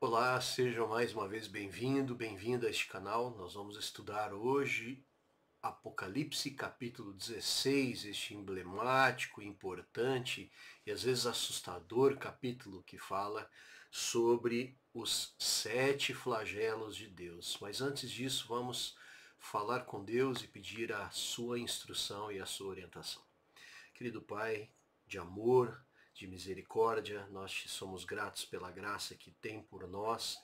Olá, sejam mais uma vez bem-vindo, bem-vindo a este canal. Nós vamos estudar hoje Apocalipse capítulo 16, este emblemático, importante e às vezes assustador capítulo que fala sobre os sete flagelos de Deus. Mas antes disso, vamos falar com Deus e pedir a sua instrução e a sua orientação. Querido Pai de amor, de misericórdia, nós te somos gratos pela graça que tem por nós,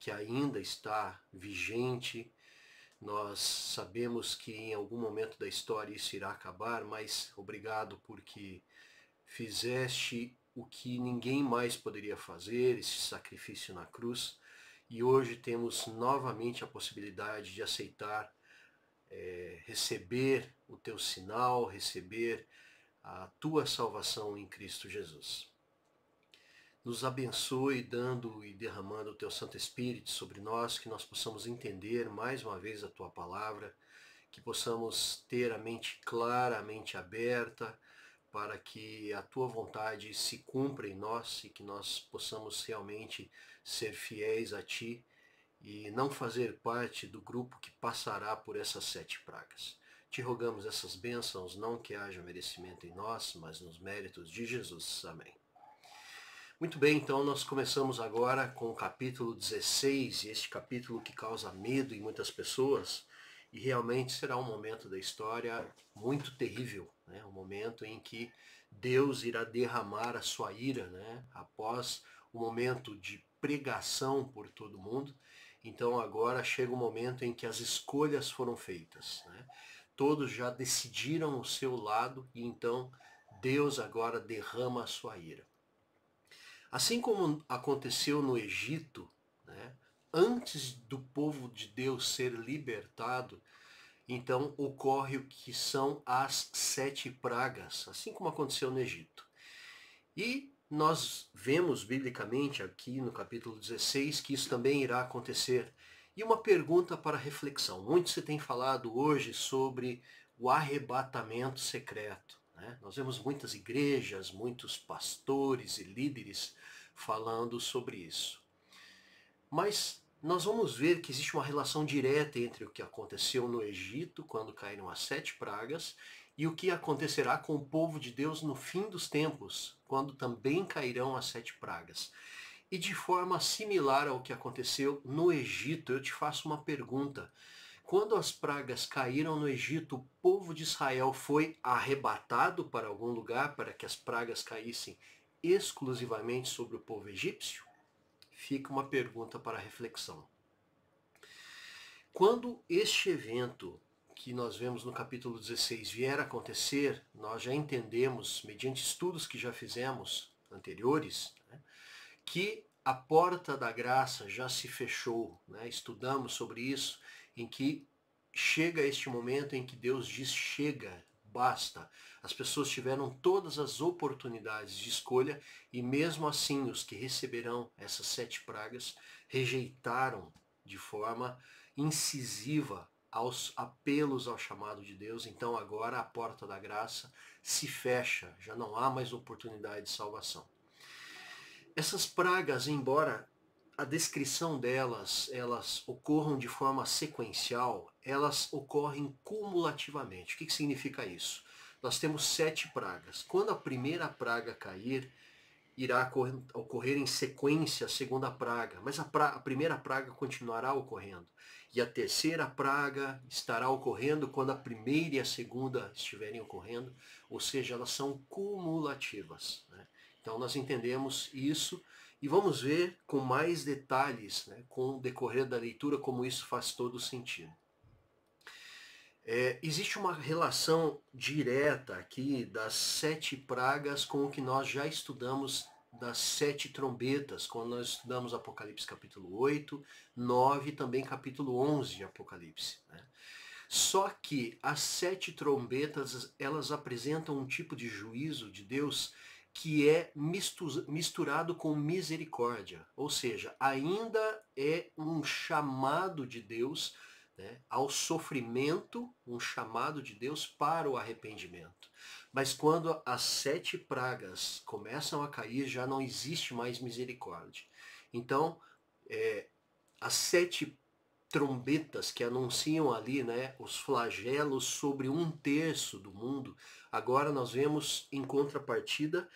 que ainda está vigente. Nós sabemos que em algum momento da história isso irá acabar, mas obrigado porque fizeste o que ninguém mais poderia fazer, esse sacrifício na cruz, e hoje temos novamente a possibilidade de aceitar, é, receber o teu sinal, receber a tua salvação em Cristo Jesus. Nos abençoe dando e derramando o teu Santo Espírito sobre nós, que nós possamos entender mais uma vez a tua palavra, que possamos ter a mente clara, a mente aberta, para que a tua vontade se cumpra em nós e que nós possamos realmente ser fiéis a ti e não fazer parte do grupo que passará por essas sete pragas. Te rogamos essas bênçãos, não que haja merecimento em nós, mas nos méritos de Jesus. Amém. Muito bem, então nós começamos agora com o capítulo 16, este capítulo que causa medo em muitas pessoas, e realmente será um momento da história muito terrível, né? um momento em que Deus irá derramar a sua ira, né? após o um momento de pregação por todo mundo, então agora chega o momento em que as escolhas foram feitas. Né? todos já decidiram o seu lado e então Deus agora derrama a sua ira. Assim como aconteceu no Egito, né, antes do povo de Deus ser libertado, então ocorre o que são as sete pragas, assim como aconteceu no Egito. E nós vemos biblicamente aqui no capítulo 16 que isso também irá acontecer e uma pergunta para reflexão. Muito se tem falado hoje sobre o arrebatamento secreto. Né? Nós vemos muitas igrejas, muitos pastores e líderes falando sobre isso. Mas nós vamos ver que existe uma relação direta entre o que aconteceu no Egito, quando caíram as sete pragas, e o que acontecerá com o povo de Deus no fim dos tempos, quando também cairão as sete pragas. E de forma similar ao que aconteceu no Egito, eu te faço uma pergunta. Quando as pragas caíram no Egito, o povo de Israel foi arrebatado para algum lugar para que as pragas caíssem exclusivamente sobre o povo egípcio? Fica uma pergunta para reflexão. Quando este evento que nós vemos no capítulo 16 vier a acontecer, nós já entendemos, mediante estudos que já fizemos anteriores, que a porta da graça já se fechou. Né? Estudamos sobre isso, em que chega este momento em que Deus diz: chega, basta. As pessoas tiveram todas as oportunidades de escolha e, mesmo assim, os que receberão essas sete pragas rejeitaram de forma incisiva aos apelos ao chamado de Deus. Então, agora a porta da graça se fecha, já não há mais oportunidade de salvação. Essas pragas, embora a descrição delas elas ocorram de forma sequencial, elas ocorrem cumulativamente. O que, que significa isso? Nós temos sete pragas. Quando a primeira praga cair, irá ocorrer em sequência a segunda praga, mas a, a, primeira praga continuará ocorrendo. E a terceira praga estará ocorrendo quando a primeira e a segunda estiverem ocorrendo, ou seja, elas são cumulativas. Né? Então nós entendemos isso e vamos ver com mais detalhes, né, com o decorrer da leitura, como isso faz todo sentido. É, existe uma relação direta aqui das sete pragas com o que nós já estudamos das sete trombetas, quando nós estudamos Apocalipse capítulo 8, 9 e também capítulo 11 de Apocalipse. Né? Só que as sete trombetas, elas apresentam um tipo de juízo de Deus que é misturado com misericórdia, ou seja, ainda é um chamado de Deus né, ao sofrimento, um chamado de Deus para o arrependimento. Mas quando as sete pragas começam a cair, já não existe mais misericórdia. Então, é, as sete trombetas que anunciam ali né, os flagelos sobre um terço do mundo Agora nós vemos em contrapartida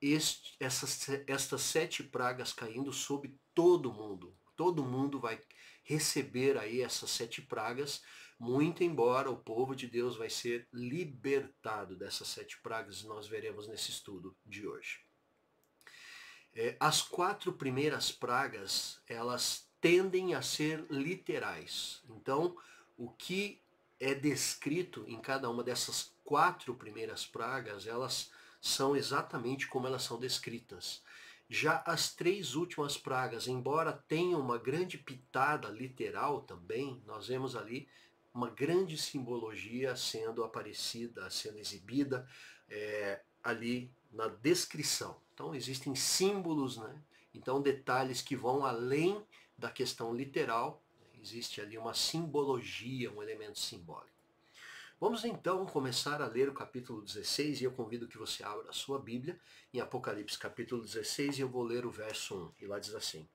este, essas, estas sete pragas caindo sobre todo mundo. Todo mundo vai receber aí essas sete pragas, muito embora o povo de Deus vai ser libertado dessas sete pragas, nós veremos nesse estudo de hoje. É, as quatro primeiras pragas, elas tendem a ser literais. Então, o que é descrito em cada uma dessas quatro primeiras pragas, elas são exatamente como elas são descritas. Já as três últimas pragas, embora tenham uma grande pitada literal também, nós vemos ali uma grande simbologia sendo aparecida, sendo exibida é, ali na descrição. Então existem símbolos, né? então detalhes que vão além da questão literal, né? existe ali uma simbologia, um elemento simbólico. Vamos então começar a ler o capítulo 16 e eu convido que você abra a sua Bíblia em Apocalipse capítulo 16 e eu vou ler o verso 1. E lá diz assim: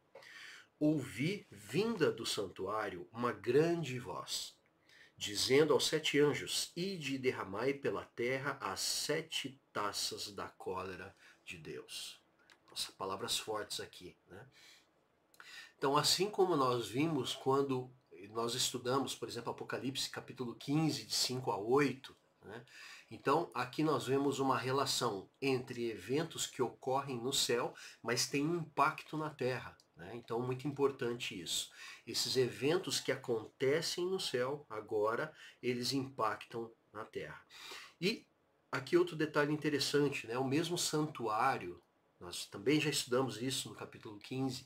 Ouvi vinda do santuário uma grande voz, dizendo aos sete anjos: Ide e derramai pela terra as sete taças da cólera de Deus. Nossa, palavras fortes aqui, né? Então, assim como nós vimos quando nós estudamos, por exemplo, Apocalipse capítulo 15, de 5 a 8. Né? Então, aqui nós vemos uma relação entre eventos que ocorrem no céu, mas têm impacto na terra. Né? Então, muito importante isso. Esses eventos que acontecem no céu agora, eles impactam na terra. E aqui outro detalhe interessante, né? o mesmo santuário, nós também já estudamos isso no capítulo 15,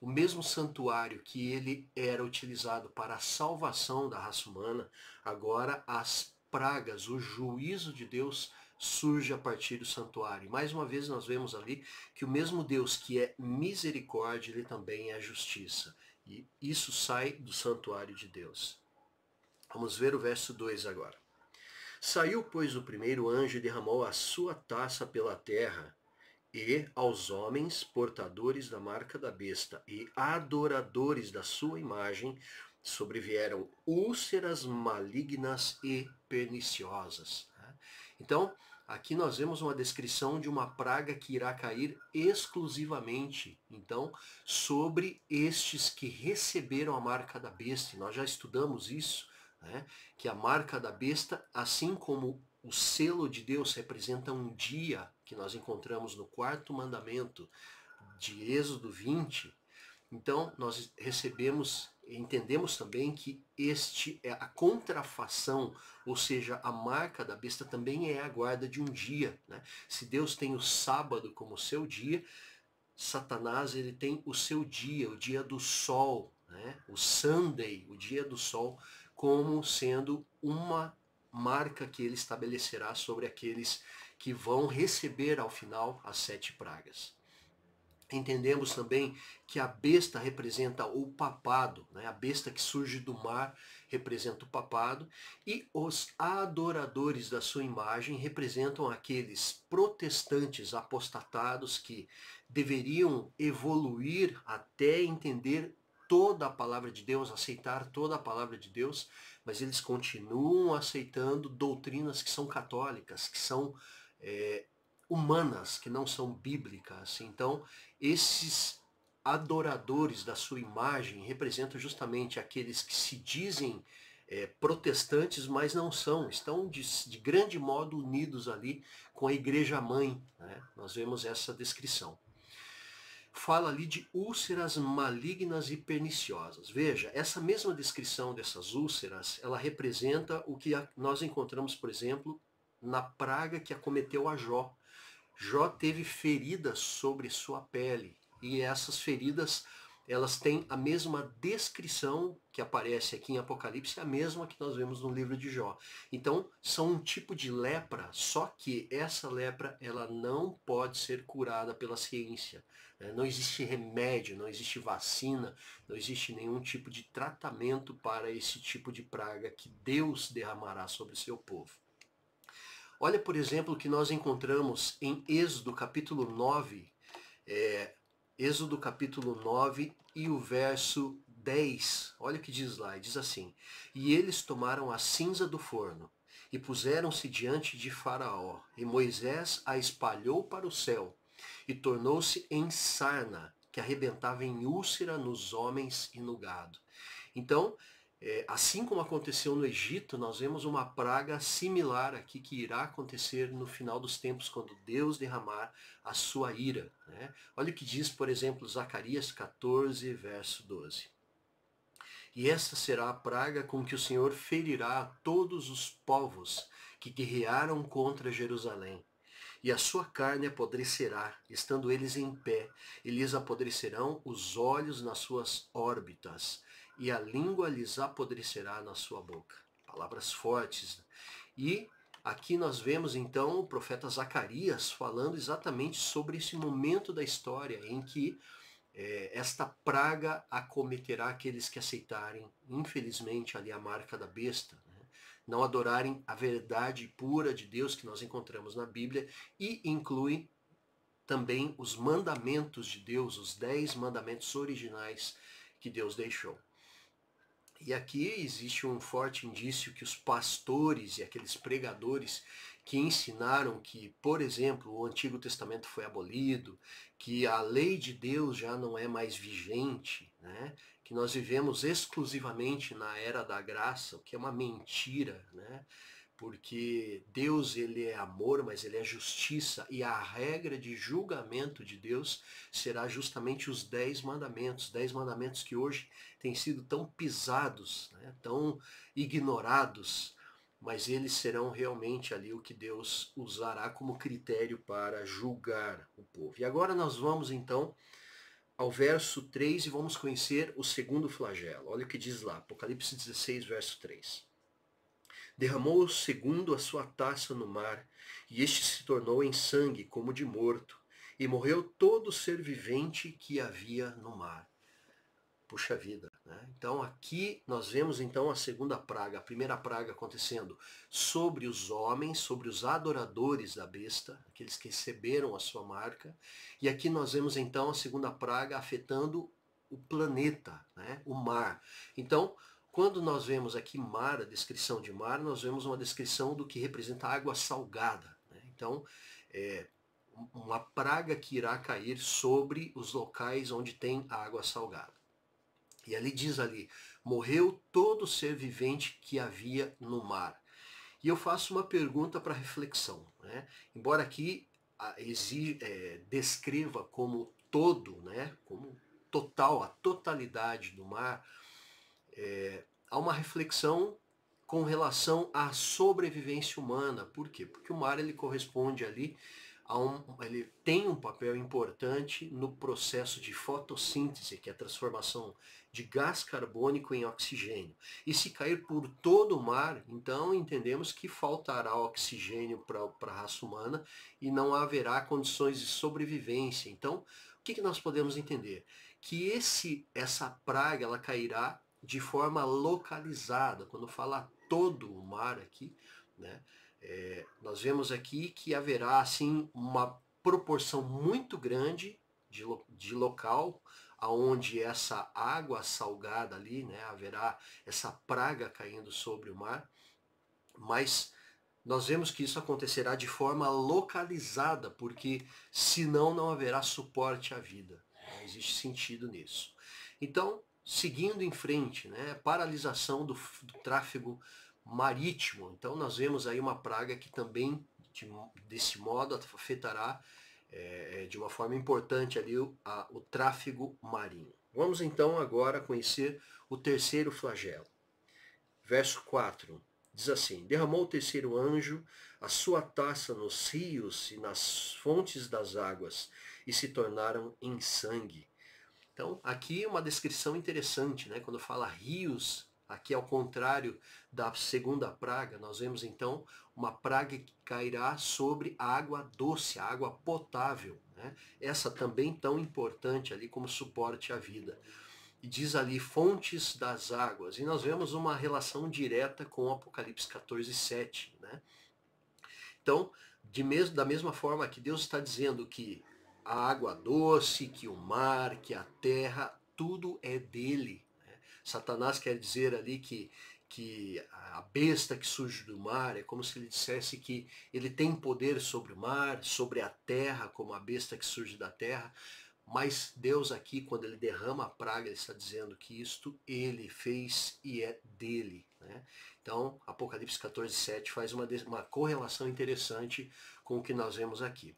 o mesmo santuário que ele era utilizado para a salvação da raça humana, agora as pragas, o juízo de Deus surge a partir do santuário. mais uma vez nós vemos ali que o mesmo Deus que é misericórdia, ele também é justiça. E isso sai do santuário de Deus. Vamos ver o verso 2 agora. Saiu, pois, o primeiro anjo e derramou a sua taça pela terra, e aos homens portadores da marca da besta e adoradores da sua imagem sobrevieram úlceras malignas e perniciosas. Né? Então, aqui nós vemos uma descrição de uma praga que irá cair exclusivamente, então, sobre estes que receberam a marca da besta. Nós já estudamos isso, né? que a marca da besta, assim como o selo de Deus representa um dia que nós encontramos no quarto mandamento de Êxodo 20, então nós recebemos, entendemos também que este é a contrafação, ou seja, a marca da besta também é a guarda de um dia. Né? Se Deus tem o sábado como seu dia, Satanás ele tem o seu dia, o dia do sol, né? o Sunday, o dia do sol, como sendo uma marca que ele estabelecerá sobre aqueles que vão receber ao final as sete pragas. Entendemos também que a besta representa o papado, né? a besta que surge do mar representa o papado, e os adoradores da sua imagem representam aqueles protestantes apostatados que deveriam evoluir até entender toda a palavra de Deus, aceitar toda a palavra de Deus, mas eles continuam aceitando doutrinas que são católicas, que são é, humanas, que não são bíblicas. Então, esses adoradores da sua imagem representam justamente aqueles que se dizem é, protestantes, mas não são, estão de, de, grande modo unidos ali com a Igreja Mãe. Né? Nós vemos essa descrição. Fala ali de úlceras malignas e perniciosas. Veja, essa mesma descrição dessas úlceras, ela representa o que nós encontramos, por exemplo, na praga que acometeu a Jó. Jó teve feridas sobre sua pele e essas feridas elas têm a mesma descrição que aparece aqui em Apocalipse, é a mesma que nós vemos no livro de Jó. Então, são um tipo de lepra, só que essa lepra ela não pode ser curada pela ciência. Né? Não existe remédio, não existe vacina, não existe nenhum tipo de tratamento para esse tipo de praga que Deus derramará sobre seu povo. Olha, por exemplo, o que nós encontramos em Êxodo capítulo 9, é, Êxodo capítulo 9 e o verso 10. Olha o que diz lá, diz assim: E eles tomaram a cinza do forno e puseram-se diante de Faraó, e Moisés a espalhou para o céu, e tornou-se em sarna, que arrebentava em úlcera nos homens e no gado. Então, é, assim como aconteceu no Egito, nós vemos uma praga similar aqui que irá acontecer no final dos tempos, quando Deus derramar a sua ira. Né? Olha o que diz, por exemplo, Zacarias 14, verso 12. E esta será a praga com que o Senhor ferirá a todos os povos que guerrearam contra Jerusalém. E a sua carne apodrecerá, estando eles em pé, e lhes apodrecerão os olhos nas suas órbitas, e a língua lhes apodrecerá na sua boca. Palavras fortes. Né? E aqui nós vemos então o profeta Zacarias falando exatamente sobre esse momento da história em que é, esta praga acometerá aqueles que aceitarem, infelizmente, ali a marca da besta. Né? Não adorarem a verdade pura de Deus que nós encontramos na Bíblia e inclui também os mandamentos de Deus, os dez mandamentos originais que Deus deixou. E aqui existe um forte indício que os pastores e aqueles pregadores que ensinaram que, por exemplo, o Antigo Testamento foi abolido, que a lei de Deus já não é mais vigente, né? que nós vivemos exclusivamente na era da graça, o que é uma mentira. Né? porque Deus ele é amor, mas ele é justiça, e a regra de julgamento de Deus será justamente os dez mandamentos, dez mandamentos que hoje têm sido tão pisados, né, tão ignorados, mas eles serão realmente ali o que Deus usará como critério para julgar o povo. E agora nós vamos então ao verso 3 e vamos conhecer o segundo flagelo. Olha o que diz lá, Apocalipse 16, verso 3 derramou o segundo a sua taça no mar, e este se tornou em sangue como de morto, e morreu todo ser vivente que havia no mar. Puxa vida, né? Então aqui nós vemos então a segunda praga, a primeira praga acontecendo sobre os homens, sobre os adoradores da besta, aqueles que receberam a sua marca, e aqui nós vemos então a segunda praga afetando o planeta, né? O mar. Então, quando nós vemos aqui mar, a descrição de mar, nós vemos uma descrição do que representa água salgada. Né? Então, é uma praga que irá cair sobre os locais onde tem água salgada. E ali diz ali, morreu todo ser vivente que havia no mar. E eu faço uma pergunta para reflexão. Né? Embora aqui exige, é, descreva como todo, né? como total, a totalidade do mar, é, há uma reflexão com relação à sobrevivência humana. Por quê? Porque o mar ele corresponde ali a um, ele tem um papel importante no processo de fotossíntese, que é a transformação de gás carbônico em oxigênio. E se cair por todo o mar, então entendemos que faltará oxigênio para a raça humana e não haverá condições de sobrevivência. Então, o que, que nós podemos entender? Que esse, essa praga ela cairá de forma localizada. Quando fala todo o mar aqui, né, é, nós vemos aqui que haverá assim uma proporção muito grande de, de local aonde essa água salgada ali, né, haverá essa praga caindo sobre o mar, mas nós vemos que isso acontecerá de forma localizada, porque senão não haverá suporte à vida. Não existe sentido nisso. Então, seguindo em frente, né? Paralisação do, do tráfego marítimo. Então nós vemos aí uma praga que também de, desse modo afetará é, de uma forma importante ali o, a, o tráfego marinho. Vamos então agora conhecer o terceiro flagelo. Verso 4 diz assim: Derramou o terceiro anjo a sua taça nos rios e nas fontes das águas, e se tornaram em sangue. Então, aqui é uma descrição interessante, né? quando fala rios, aqui ao contrário da segunda praga, nós vemos então uma praga que cairá sobre a água doce, a água potável. Né? Essa também tão importante ali como suporte à vida. E diz ali fontes das águas. E nós vemos uma relação direta com Apocalipse 14, 7. Né? Então, de mes da mesma forma que Deus está dizendo que a água doce, que o mar, que a terra, tudo é dele. Né? Satanás quer dizer ali que, que a besta que surge do mar é como se ele dissesse que ele tem poder sobre o mar, sobre a terra, como a besta que surge da terra. Mas Deus aqui, quando ele derrama a praga, ele está dizendo que isto ele fez e é dele. Né? Então, Apocalipse 14, 7 faz uma, uma correlação interessante com o que nós vemos aqui.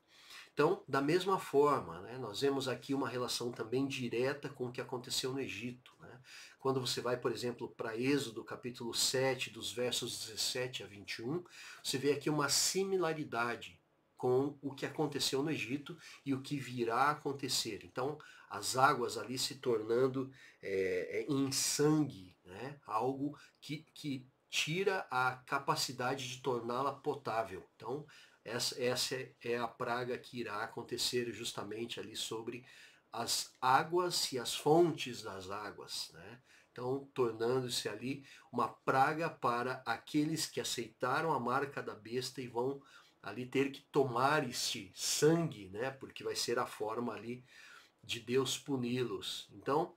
Então, da mesma forma, né, nós vemos aqui uma relação também direta com o que aconteceu no Egito. Né? Quando você vai, por exemplo, para Êxodo capítulo 7, dos versos 17 a 21, você vê aqui uma similaridade com o que aconteceu no Egito e o que virá a acontecer. Então, as águas ali se tornando é, é em sangue, né? algo que, que tira a capacidade de torná-la potável. Então, essa, essa é a praga que irá acontecer justamente ali sobre as águas e as fontes das águas. Né? Então, tornando-se ali uma praga para aqueles que aceitaram a marca da besta e vão ali ter que tomar este sangue, né? porque vai ser a forma ali de Deus puni-los. Então,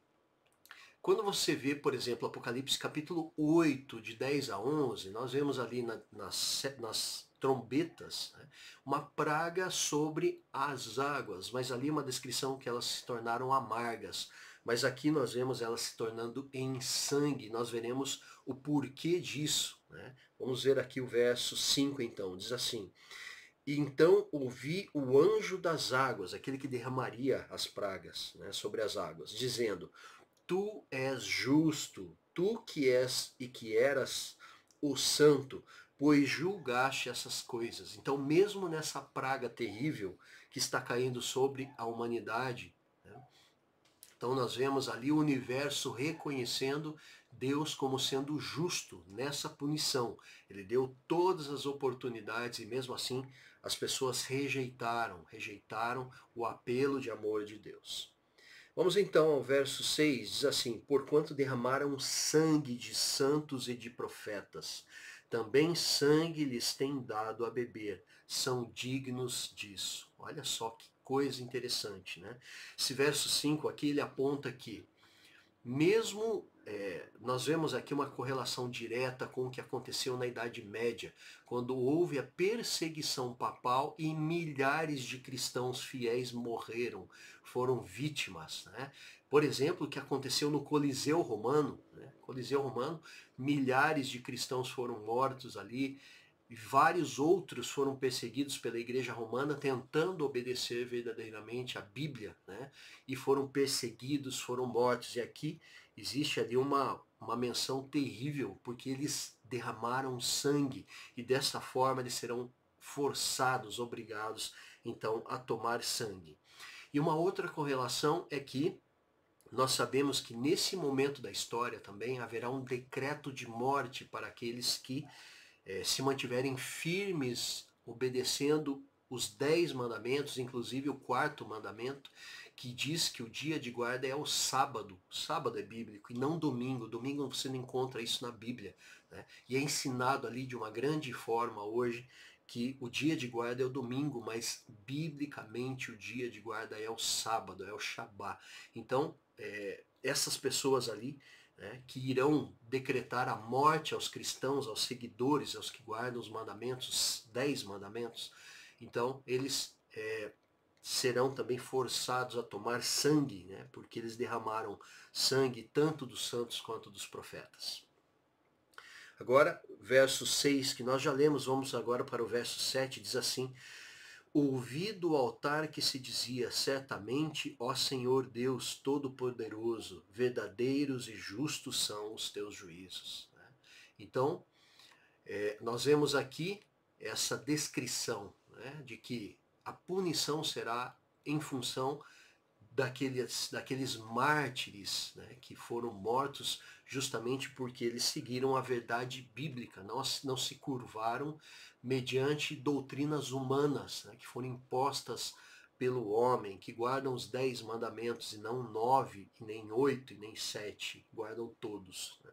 quando você vê, por exemplo, Apocalipse capítulo 8, de 10 a 11, nós vemos ali na, nas, nas trombetas, né? uma praga sobre as águas, mas ali uma descrição que elas se tornaram amargas. Mas aqui nós vemos elas se tornando em sangue, nós veremos o porquê disso. Né? Vamos ver aqui o verso 5 então, diz assim. E então ouvi o anjo das águas, aquele que derramaria as pragas né, sobre as águas, dizendo, Tu és justo, tu que és e que eras o santo, pois julgaste essas coisas. Então, mesmo nessa praga terrível que está caindo sobre a humanidade, né? então nós vemos ali o universo reconhecendo Deus como sendo justo nessa punição. Ele deu todas as oportunidades e mesmo assim as pessoas rejeitaram, rejeitaram o apelo de amor de Deus. Vamos então ao verso 6, diz assim: Porquanto derramaram sangue de santos e de profetas, também sangue lhes tem dado a beber. São dignos disso. Olha só que coisa interessante, né? Esse verso 5 aqui, ele aponta que, mesmo é, nós vemos aqui uma correlação direta com o que aconteceu na Idade Média, quando houve a perseguição papal e milhares de cristãos fiéis morreram, foram vítimas. Né? Por exemplo, o que aconteceu no Coliseu Romano, né? Coliseu Romano, milhares de cristãos foram mortos ali, vários outros foram perseguidos pela Igreja Romana, tentando obedecer verdadeiramente a Bíblia, né? e foram perseguidos, foram mortos. E aqui existe ali uma, uma menção terrível, porque eles derramaram sangue, e dessa forma eles serão forçados, obrigados, então, a tomar sangue. E uma outra correlação é que nós sabemos que nesse momento da história também haverá um decreto de morte para aqueles que eh, se mantiverem firmes obedecendo os dez mandamentos, inclusive o quarto mandamento, que diz que o dia de guarda é o sábado. sábado é bíblico e não domingo. Domingo você não encontra isso na Bíblia. Né? E é ensinado ali de uma grande forma hoje que o dia de guarda é o domingo, mas biblicamente o dia de guarda é o sábado, é o Shabat. Então, é, essas pessoas ali, né, que irão decretar a morte aos cristãos, aos seguidores, aos que guardam os mandamentos, os dez mandamentos. Então, eles é, serão também forçados a tomar sangue, né, porque eles derramaram sangue tanto dos santos quanto dos profetas. Agora, verso 6, que nós já lemos, vamos agora para o verso 7, diz assim: Ouvi do altar que se dizia certamente, ó Senhor Deus Todo-Poderoso, verdadeiros e justos são os teus juízos. Né? Então, é, nós vemos aqui essa descrição né, de que a punição será em função daqueles, daqueles mártires né, que foram mortos justamente porque eles seguiram a verdade bíblica, não, não se curvaram mediante doutrinas humanas né, que foram impostas pelo homem, que guardam os dez mandamentos, e não nove, e nem oito, e nem sete, guardam todos. Né?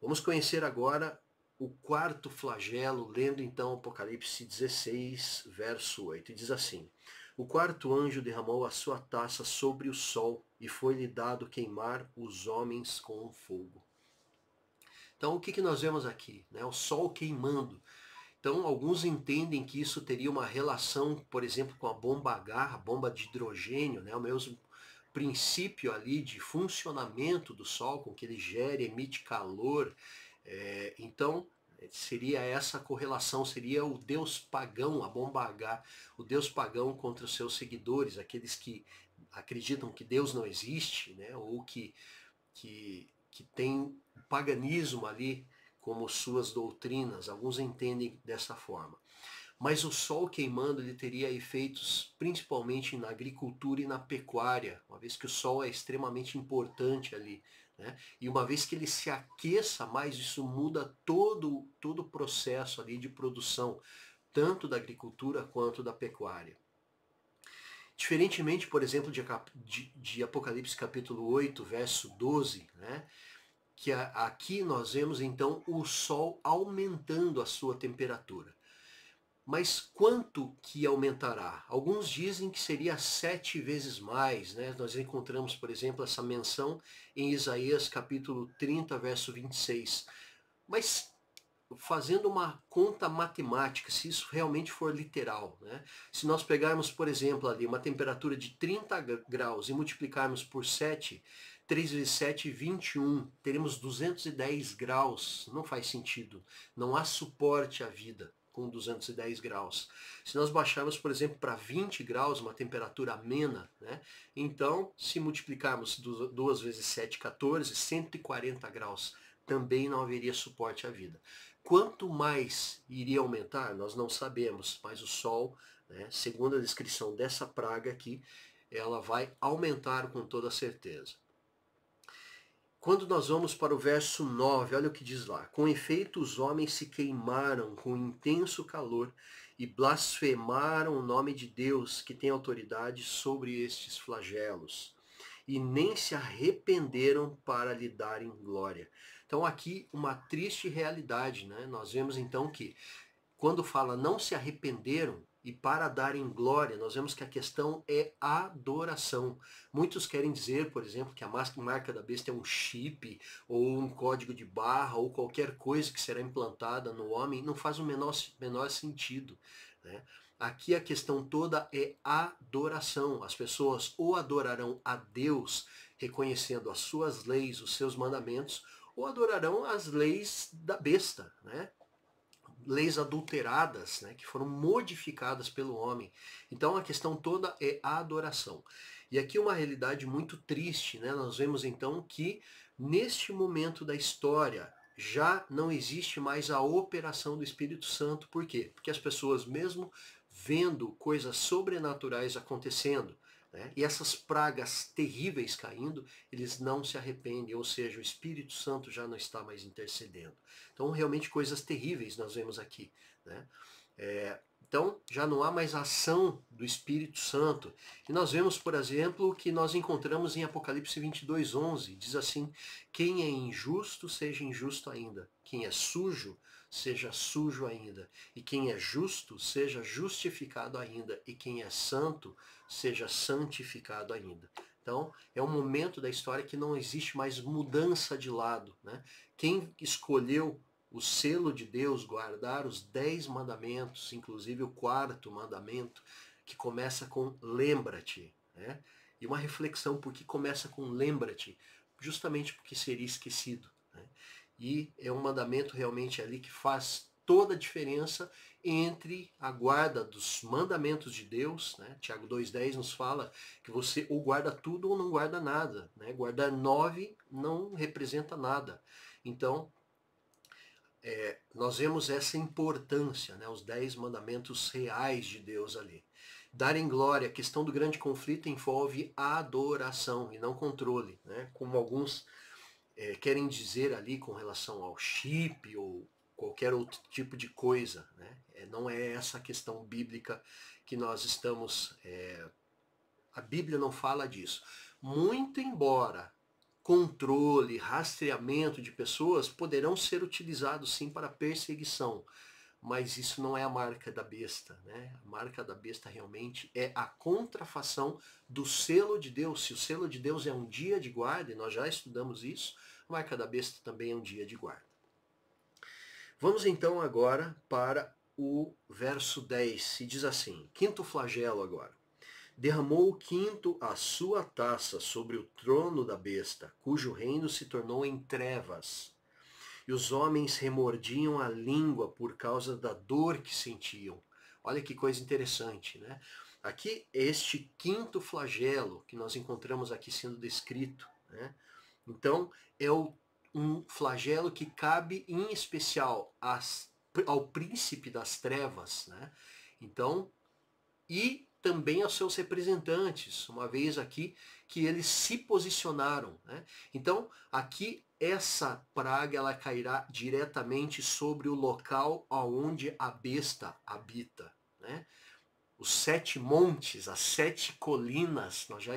Vamos conhecer agora o quarto flagelo, lendo então Apocalipse 16, verso 8, e diz assim: o quarto anjo derramou a sua taça sobre o sol e foi-lhe dado queimar os homens com fogo. Então, o que, que nós vemos aqui? Né? O sol queimando. Então, alguns entendem que isso teria uma relação, por exemplo, com a bomba H, a bomba de hidrogênio, né? o mesmo princípio ali de funcionamento do Sol, com que ele gera, emite calor. É, então, Seria essa correlação, seria o deus pagão, a bomba H, o deus pagão contra os seus seguidores, aqueles que acreditam que Deus não existe, né? ou que, que, que tem paganismo ali como suas doutrinas, alguns entendem dessa forma. Mas o sol queimando ele teria efeitos principalmente na agricultura e na pecuária, uma vez que o sol é extremamente importante ali né? E uma vez que ele se aqueça mais, isso muda todo, todo o processo ali de produção, tanto da agricultura quanto da pecuária. Diferentemente, por exemplo, de, de, de Apocalipse capítulo 8, verso 12, né? que a, aqui nós vemos então o Sol aumentando a sua temperatura mas quanto que aumentará? Alguns dizem que seria sete vezes mais. Né? Nós encontramos, por exemplo, essa menção em Isaías capítulo 30, verso 26. Mas fazendo uma conta matemática, se isso realmente for literal, né? se nós pegarmos, por exemplo, ali uma temperatura de 30 graus e multiplicarmos por 7, 3 vezes 7, 21, teremos 210 graus. Não faz sentido. Não há suporte à vida com 210 graus. Se nós baixarmos, por exemplo, para 20 graus, uma temperatura amena, né? então, se multiplicarmos 2 vezes 7, 14, 140 graus, também não haveria suporte à vida. Quanto mais iria aumentar, nós não sabemos, mas o Sol, né, segundo a descrição dessa praga aqui, ela vai aumentar com toda certeza. Quando nós vamos para o verso 9, olha o que diz lá. Com efeito, os homens se queimaram com intenso calor e blasfemaram o nome de Deus, que tem autoridade sobre estes flagelos, e nem se arrependeram para lhe darem glória. Então, aqui uma triste realidade, né? Nós vemos então que quando fala não se arrependeram, e para darem glória, nós vemos que a questão é adoração. Muitos querem dizer, por exemplo, que a marca da besta é um chip, ou um código de barra, ou qualquer coisa que será implantada no homem, não faz o menor, menor sentido. Né? Aqui a questão toda é adoração. As pessoas ou adorarão a Deus, reconhecendo as suas leis, os seus mandamentos, ou adorarão as leis da besta, né? leis adulteradas, né, que foram modificadas pelo homem. Então a questão toda é a adoração. E aqui uma realidade muito triste, né? Nós vemos então que neste momento da história já não existe mais a operação do Espírito Santo. Por quê? Porque as pessoas mesmo vendo coisas sobrenaturais acontecendo, né? E essas pragas terríveis caindo, eles não se arrependem, ou seja, o Espírito Santo já não está mais intercedendo. Então, realmente, coisas terríveis nós vemos aqui. Né? É, então, já não há mais ação do Espírito Santo. E nós vemos, por exemplo, que nós encontramos em Apocalipse 22, 11, diz assim, quem é injusto, seja injusto ainda. Quem é sujo, seja sujo ainda, e quem é justo seja justificado ainda, e quem é santo seja santificado ainda. Então, é um momento da história que não existe mais mudança de lado. Né? Quem escolheu o selo de Deus, guardar os dez mandamentos, inclusive o quarto mandamento, que começa com lembra-te. Né? E uma reflexão porque começa com lembra-te, justamente porque seria esquecido. E é um mandamento realmente ali que faz toda a diferença entre a guarda dos mandamentos de Deus, né? Tiago 2,10 nos fala que você ou guarda tudo ou não guarda nada, né? Guardar nove não representa nada. Então, é, nós vemos essa importância, né? Os dez mandamentos reais de Deus ali. Dar em glória, a questão do grande conflito envolve adoração e não controle, né? Como alguns é, querem dizer ali com relação ao chip ou qualquer outro tipo de coisa. Né? É, não é essa a questão bíblica que nós estamos. É, a Bíblia não fala disso. Muito embora controle, rastreamento de pessoas poderão ser utilizados sim para perseguição mas isso não é a marca da besta. Né? A marca da besta realmente é a contrafação do selo de Deus. Se o selo de Deus é um dia de guarda, e nós já estudamos isso, a marca da besta também é um dia de guarda. Vamos então agora para o verso 10, se diz assim, quinto flagelo agora. Derramou o quinto a sua taça sobre o trono da besta, cujo reino se tornou em trevas e os homens remordiam a língua por causa da dor que sentiam. Olha que coisa interessante, né? Aqui, este quinto flagelo que nós encontramos aqui sendo descrito, né? Então, é um flagelo que cabe em especial às, ao príncipe das trevas, né? Então, e também aos seus representantes, uma vez aqui que eles se posicionaram. Né? Então, aqui essa praga ela cairá diretamente sobre o local aonde a besta habita. Né? Os sete montes, as sete colinas, nós já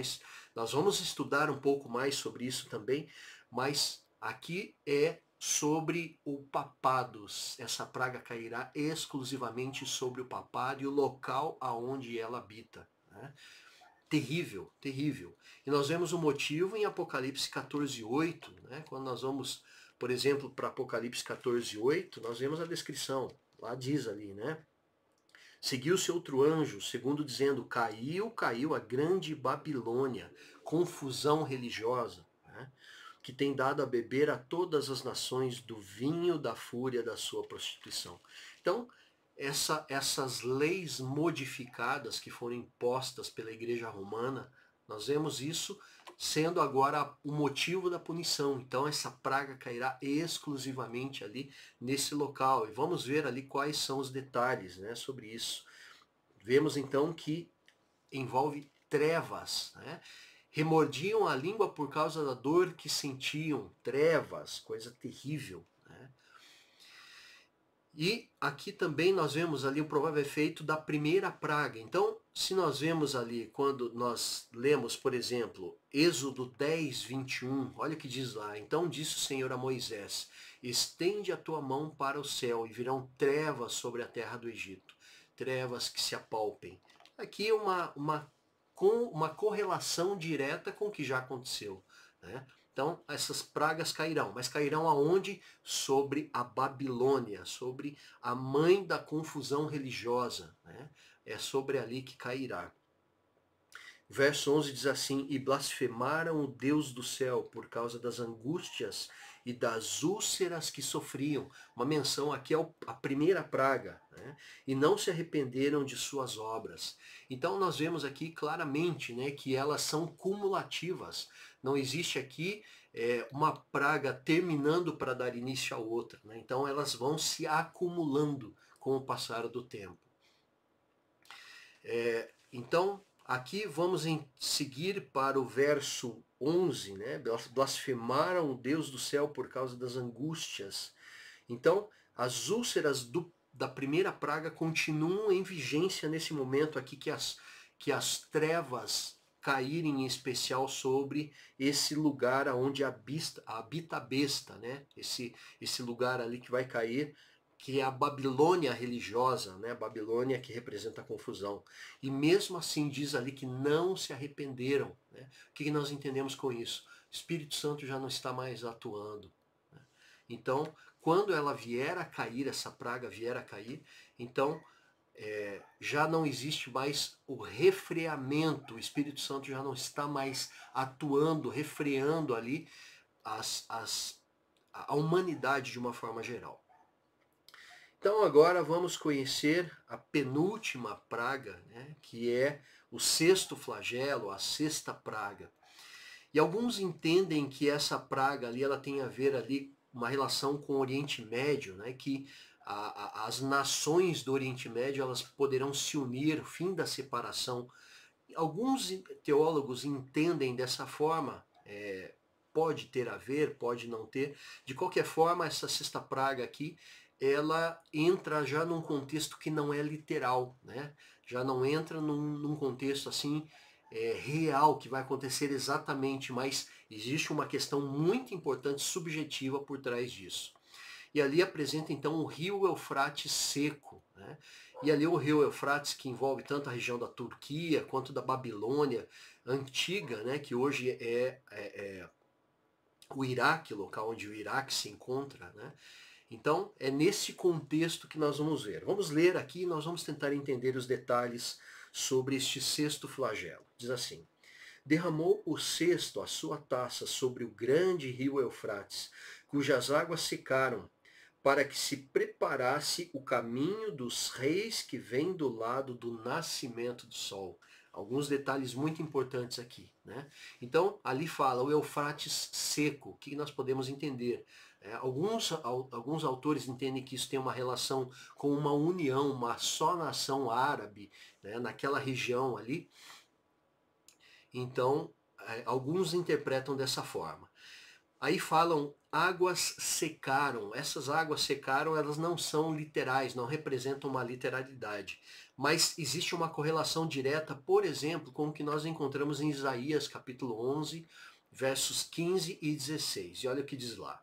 nós vamos estudar um pouco mais sobre isso também, mas aqui é sobre o papados. Essa praga cairá exclusivamente sobre o papado e o local aonde ela habita. Né? terrível, terrível. E nós vemos o motivo em Apocalipse 14:8, né? Quando nós vamos, por exemplo, para Apocalipse 14:8, nós vemos a descrição. Lá diz ali, né? Seguiu-se outro anjo, segundo dizendo: Caiu, caiu a grande Babilônia, confusão religiosa, né? que tem dado a beber a todas as nações do vinho da fúria da sua prostituição. Então, essa, essas leis modificadas que foram impostas pela Igreja Romana, nós vemos isso sendo agora o motivo da punição. Então essa praga cairá exclusivamente ali nesse local. E vamos ver ali quais são os detalhes né, sobre isso. Vemos então que envolve trevas. Né? Remordiam a língua por causa da dor que sentiam. Trevas, coisa terrível. E aqui também nós vemos ali o provável efeito da primeira praga. Então, se nós vemos ali, quando nós lemos, por exemplo, Êxodo 10, 21, olha o que diz lá. Então disse o Senhor a Moisés, estende a tua mão para o céu e virão trevas sobre a terra do Egito, trevas que se apalpem. Aqui uma, uma, com uma correlação direta com o que já aconteceu. Né? Então essas pragas cairão, mas cairão aonde? Sobre a Babilônia, sobre a mãe da confusão religiosa. Né? É sobre ali que cairá. Verso 11 diz assim: E blasfemaram o Deus do céu por causa das angústias e das úlceras que sofriam. Uma menção aqui à primeira praga. Né? E não se arrependeram de suas obras. Então nós vemos aqui claramente né, que elas são cumulativas. Não existe aqui é, uma praga terminando para dar início a outra. Né? Então elas vão se acumulando com o passar do tempo. É, então, aqui vamos seguir para o verso 11, né? Blasfemaram o Deus do céu por causa das angústias. Então, as úlceras do, da primeira praga continuam em vigência nesse momento aqui que as, que as trevas caírem em especial sobre esse lugar onde habita, habita a besta, né? Esse, esse lugar ali que vai cair que é a Babilônia religiosa, né? Babilônia que representa a confusão. E mesmo assim diz ali que não se arrependeram. Né? O que nós entendemos com isso? O Espírito Santo já não está mais atuando. Né? Então, quando ela vier a cair, essa praga vier a cair, então é, já não existe mais o refreamento, o Espírito Santo já não está mais atuando, refreando ali as, as, a humanidade de uma forma geral. Então agora vamos conhecer a penúltima praga, né, que é o sexto flagelo, a sexta praga. E alguns entendem que essa praga ali ela tem a ver ali uma relação com o Oriente Médio, né, que a, a, as nações do Oriente Médio elas poderão se unir, fim da separação. Alguns teólogos entendem dessa forma, é, pode ter a ver, pode não ter. De qualquer forma, essa sexta praga aqui, ela entra já num contexto que não é literal, né? já não entra num, num contexto assim é, real que vai acontecer exatamente, mas existe uma questão muito importante subjetiva por trás disso. E ali apresenta então o rio Eufrates seco. Né? E ali o rio Eufrates, que envolve tanto a região da Turquia quanto da Babilônia antiga, né? que hoje é, é, é o Iraque, local onde o Iraque se encontra, né? Então, é nesse contexto que nós vamos ver. Vamos ler aqui, e nós vamos tentar entender os detalhes sobre este sexto flagelo. Diz assim: Derramou o sexto a sua taça sobre o grande rio Eufrates, cujas águas secaram, para que se preparasse o caminho dos reis que vêm do lado do nascimento do sol. Alguns detalhes muito importantes aqui. Né? Então, ali fala o Eufrates seco. O que nós podemos entender? É, alguns, alguns autores entendem que isso tem uma relação com uma união, uma só nação árabe, né, naquela região ali. Então, é, alguns interpretam dessa forma. Aí falam águas secaram. Essas águas secaram, elas não são literais, não representam uma literalidade. Mas existe uma correlação direta, por exemplo, com o que nós encontramos em Isaías capítulo 11, versos 15 e 16. E olha o que diz lá.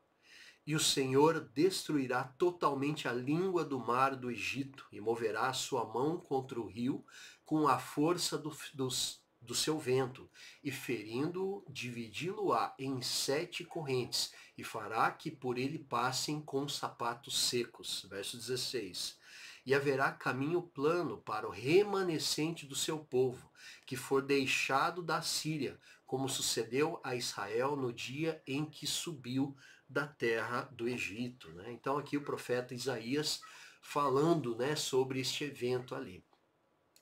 E o Senhor destruirá totalmente a língua do mar do Egito, e moverá a sua mão contra o rio com a força do, do seu vento, e ferindo-o, dividi-lo-á em sete correntes, e fará que por ele passem com sapatos secos. Verso 16. E haverá caminho plano para o remanescente do seu povo, que for deixado da Síria, como sucedeu a Israel no dia em que subiu da terra do Egito. Né? Então aqui o profeta Isaías falando né, sobre este evento ali.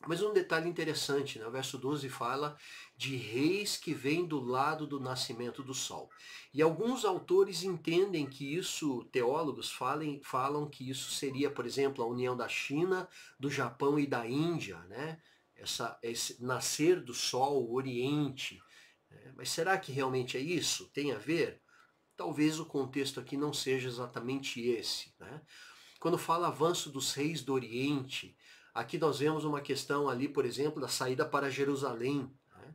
Mas um detalhe interessante, né? o verso 12 fala de reis que vêm do lado do nascimento do sol. E alguns autores entendem que isso, teólogos falem, falam que isso seria, por exemplo, a união da China, do Japão e da Índia, né? Essa, esse nascer do sol, o Oriente. Né? Mas será que realmente é isso? Tem a ver? talvez o contexto aqui não seja exatamente esse. Né? Quando fala avanço dos reis do Oriente, aqui nós vemos uma questão ali, por exemplo, da saída para Jerusalém. Né?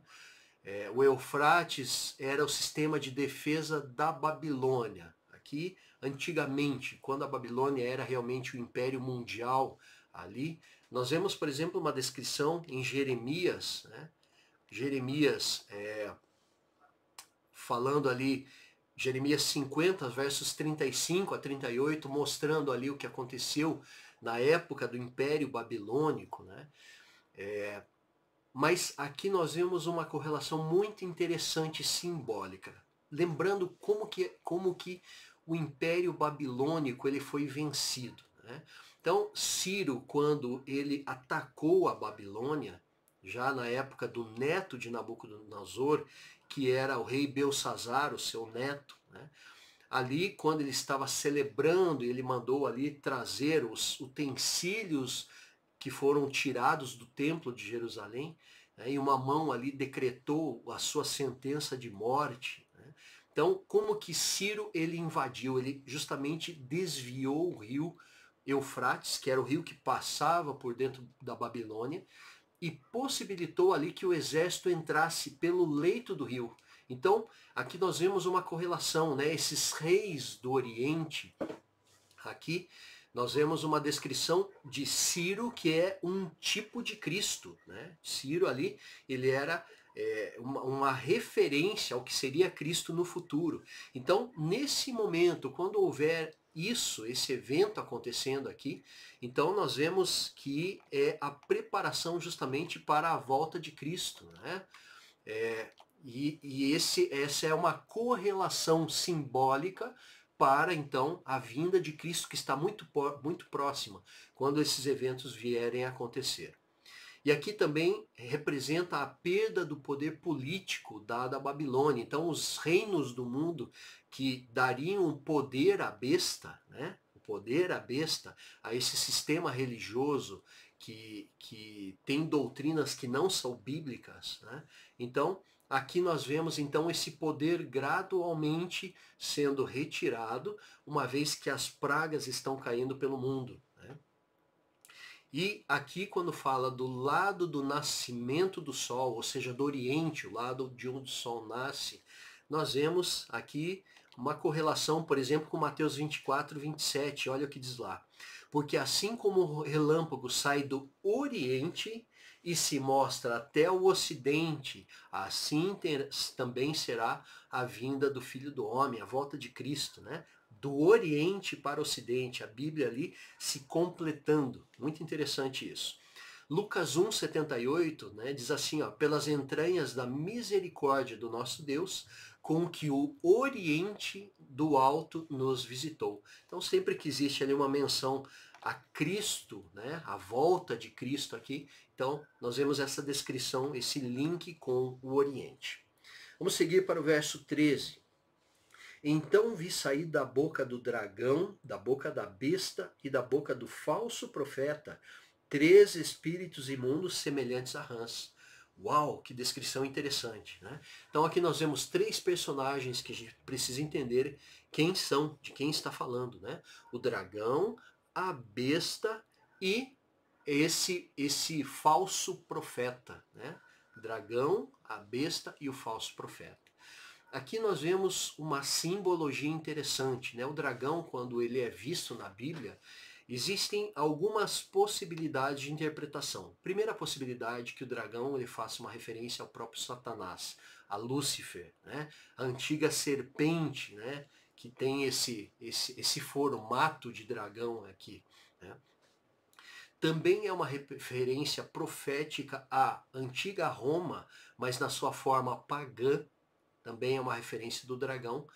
É, o Eufrates era o sistema de defesa da Babilônia. Aqui, antigamente, quando a Babilônia era realmente o império mundial ali, nós vemos, por exemplo, uma descrição em Jeremias, né? Jeremias é, falando ali Jeremias 50, versos 35 a 38, mostrando ali o que aconteceu na época do Império Babilônico. Né? É, mas aqui nós vemos uma correlação muito interessante simbólica, lembrando como que, como que o Império Babilônico ele foi vencido. Né? Então, Ciro, quando ele atacou a Babilônia, já na época do neto de Nabucodonosor, que era o rei Belsazar, o seu neto, né? ali quando ele estava celebrando, ele mandou ali trazer os utensílios que foram tirados do templo de Jerusalém, né? e uma mão ali decretou a sua sentença de morte. Né? Então, como que Ciro ele invadiu? Ele justamente desviou o rio Eufrates, que era o rio que passava por dentro da Babilônia, e possibilitou ali que o exército entrasse pelo leito do rio. Então, aqui nós vemos uma correlação, né? Esses reis do Oriente, aqui nós vemos uma descrição de Ciro, que é um tipo de Cristo, né? Ciro ali, ele era é, uma, uma, referência ao que seria Cristo no futuro. Então, nesse momento, quando houver isso, esse evento acontecendo aqui, então nós vemos que é a preparação justamente para a volta de Cristo. Né? É, e, e esse, essa é uma correlação simbólica para então a vinda de Cristo que está muito, muito próxima, quando esses eventos vierem a acontecer. E aqui também representa a perda do poder político dado à Babilônia. Então, os reinos do mundo que dariam poder à besta, né? o poder à besta, a esse sistema religioso que, que tem doutrinas que não são bíblicas. Né? Então, aqui nós vemos então esse poder gradualmente sendo retirado, uma vez que as pragas estão caindo pelo mundo. E aqui, quando fala do lado do nascimento do Sol, ou seja, do Oriente, o lado de onde o Sol nasce, nós vemos aqui uma correlação, por exemplo, com Mateus 24, 27. Olha o que diz lá. Porque assim como o relâmpago sai do Oriente e se mostra até o Ocidente, assim ter, também será a vinda do Filho do Homem, a volta de Cristo, né? do Oriente para o Ocidente, a Bíblia ali se completando. Muito interessante isso. Lucas 1,78 né, diz assim, ó, pelas entranhas da misericórdia do nosso Deus, com que o Oriente do Alto nos visitou. Então sempre que existe ali uma menção a Cristo, né, a volta de Cristo aqui, então nós vemos essa descrição, esse link com o Oriente. Vamos seguir para o verso 13. Então vi sair da boca do dragão, da boca da besta e da boca do falso profeta três espíritos imundos semelhantes a rãs. Uau, que descrição interessante. Né? Então aqui nós vemos três personagens que a gente precisa entender quem são, de quem está falando. Né? O dragão, a besta e esse, esse falso profeta. Né? Dragão, a besta e o falso profeta. Aqui nós vemos uma simbologia interessante. Né? O dragão, quando ele é visto na Bíblia, existem algumas possibilidades de interpretação. Primeira possibilidade que o dragão ele faça uma referência ao próprio Satanás, a Lúcifer, né? a antiga serpente, né? que tem esse, esse, esse formato de dragão aqui. Né? também é uma referência profética à antiga Roma, mas na sua forma pagã, também é uma referência do dragão,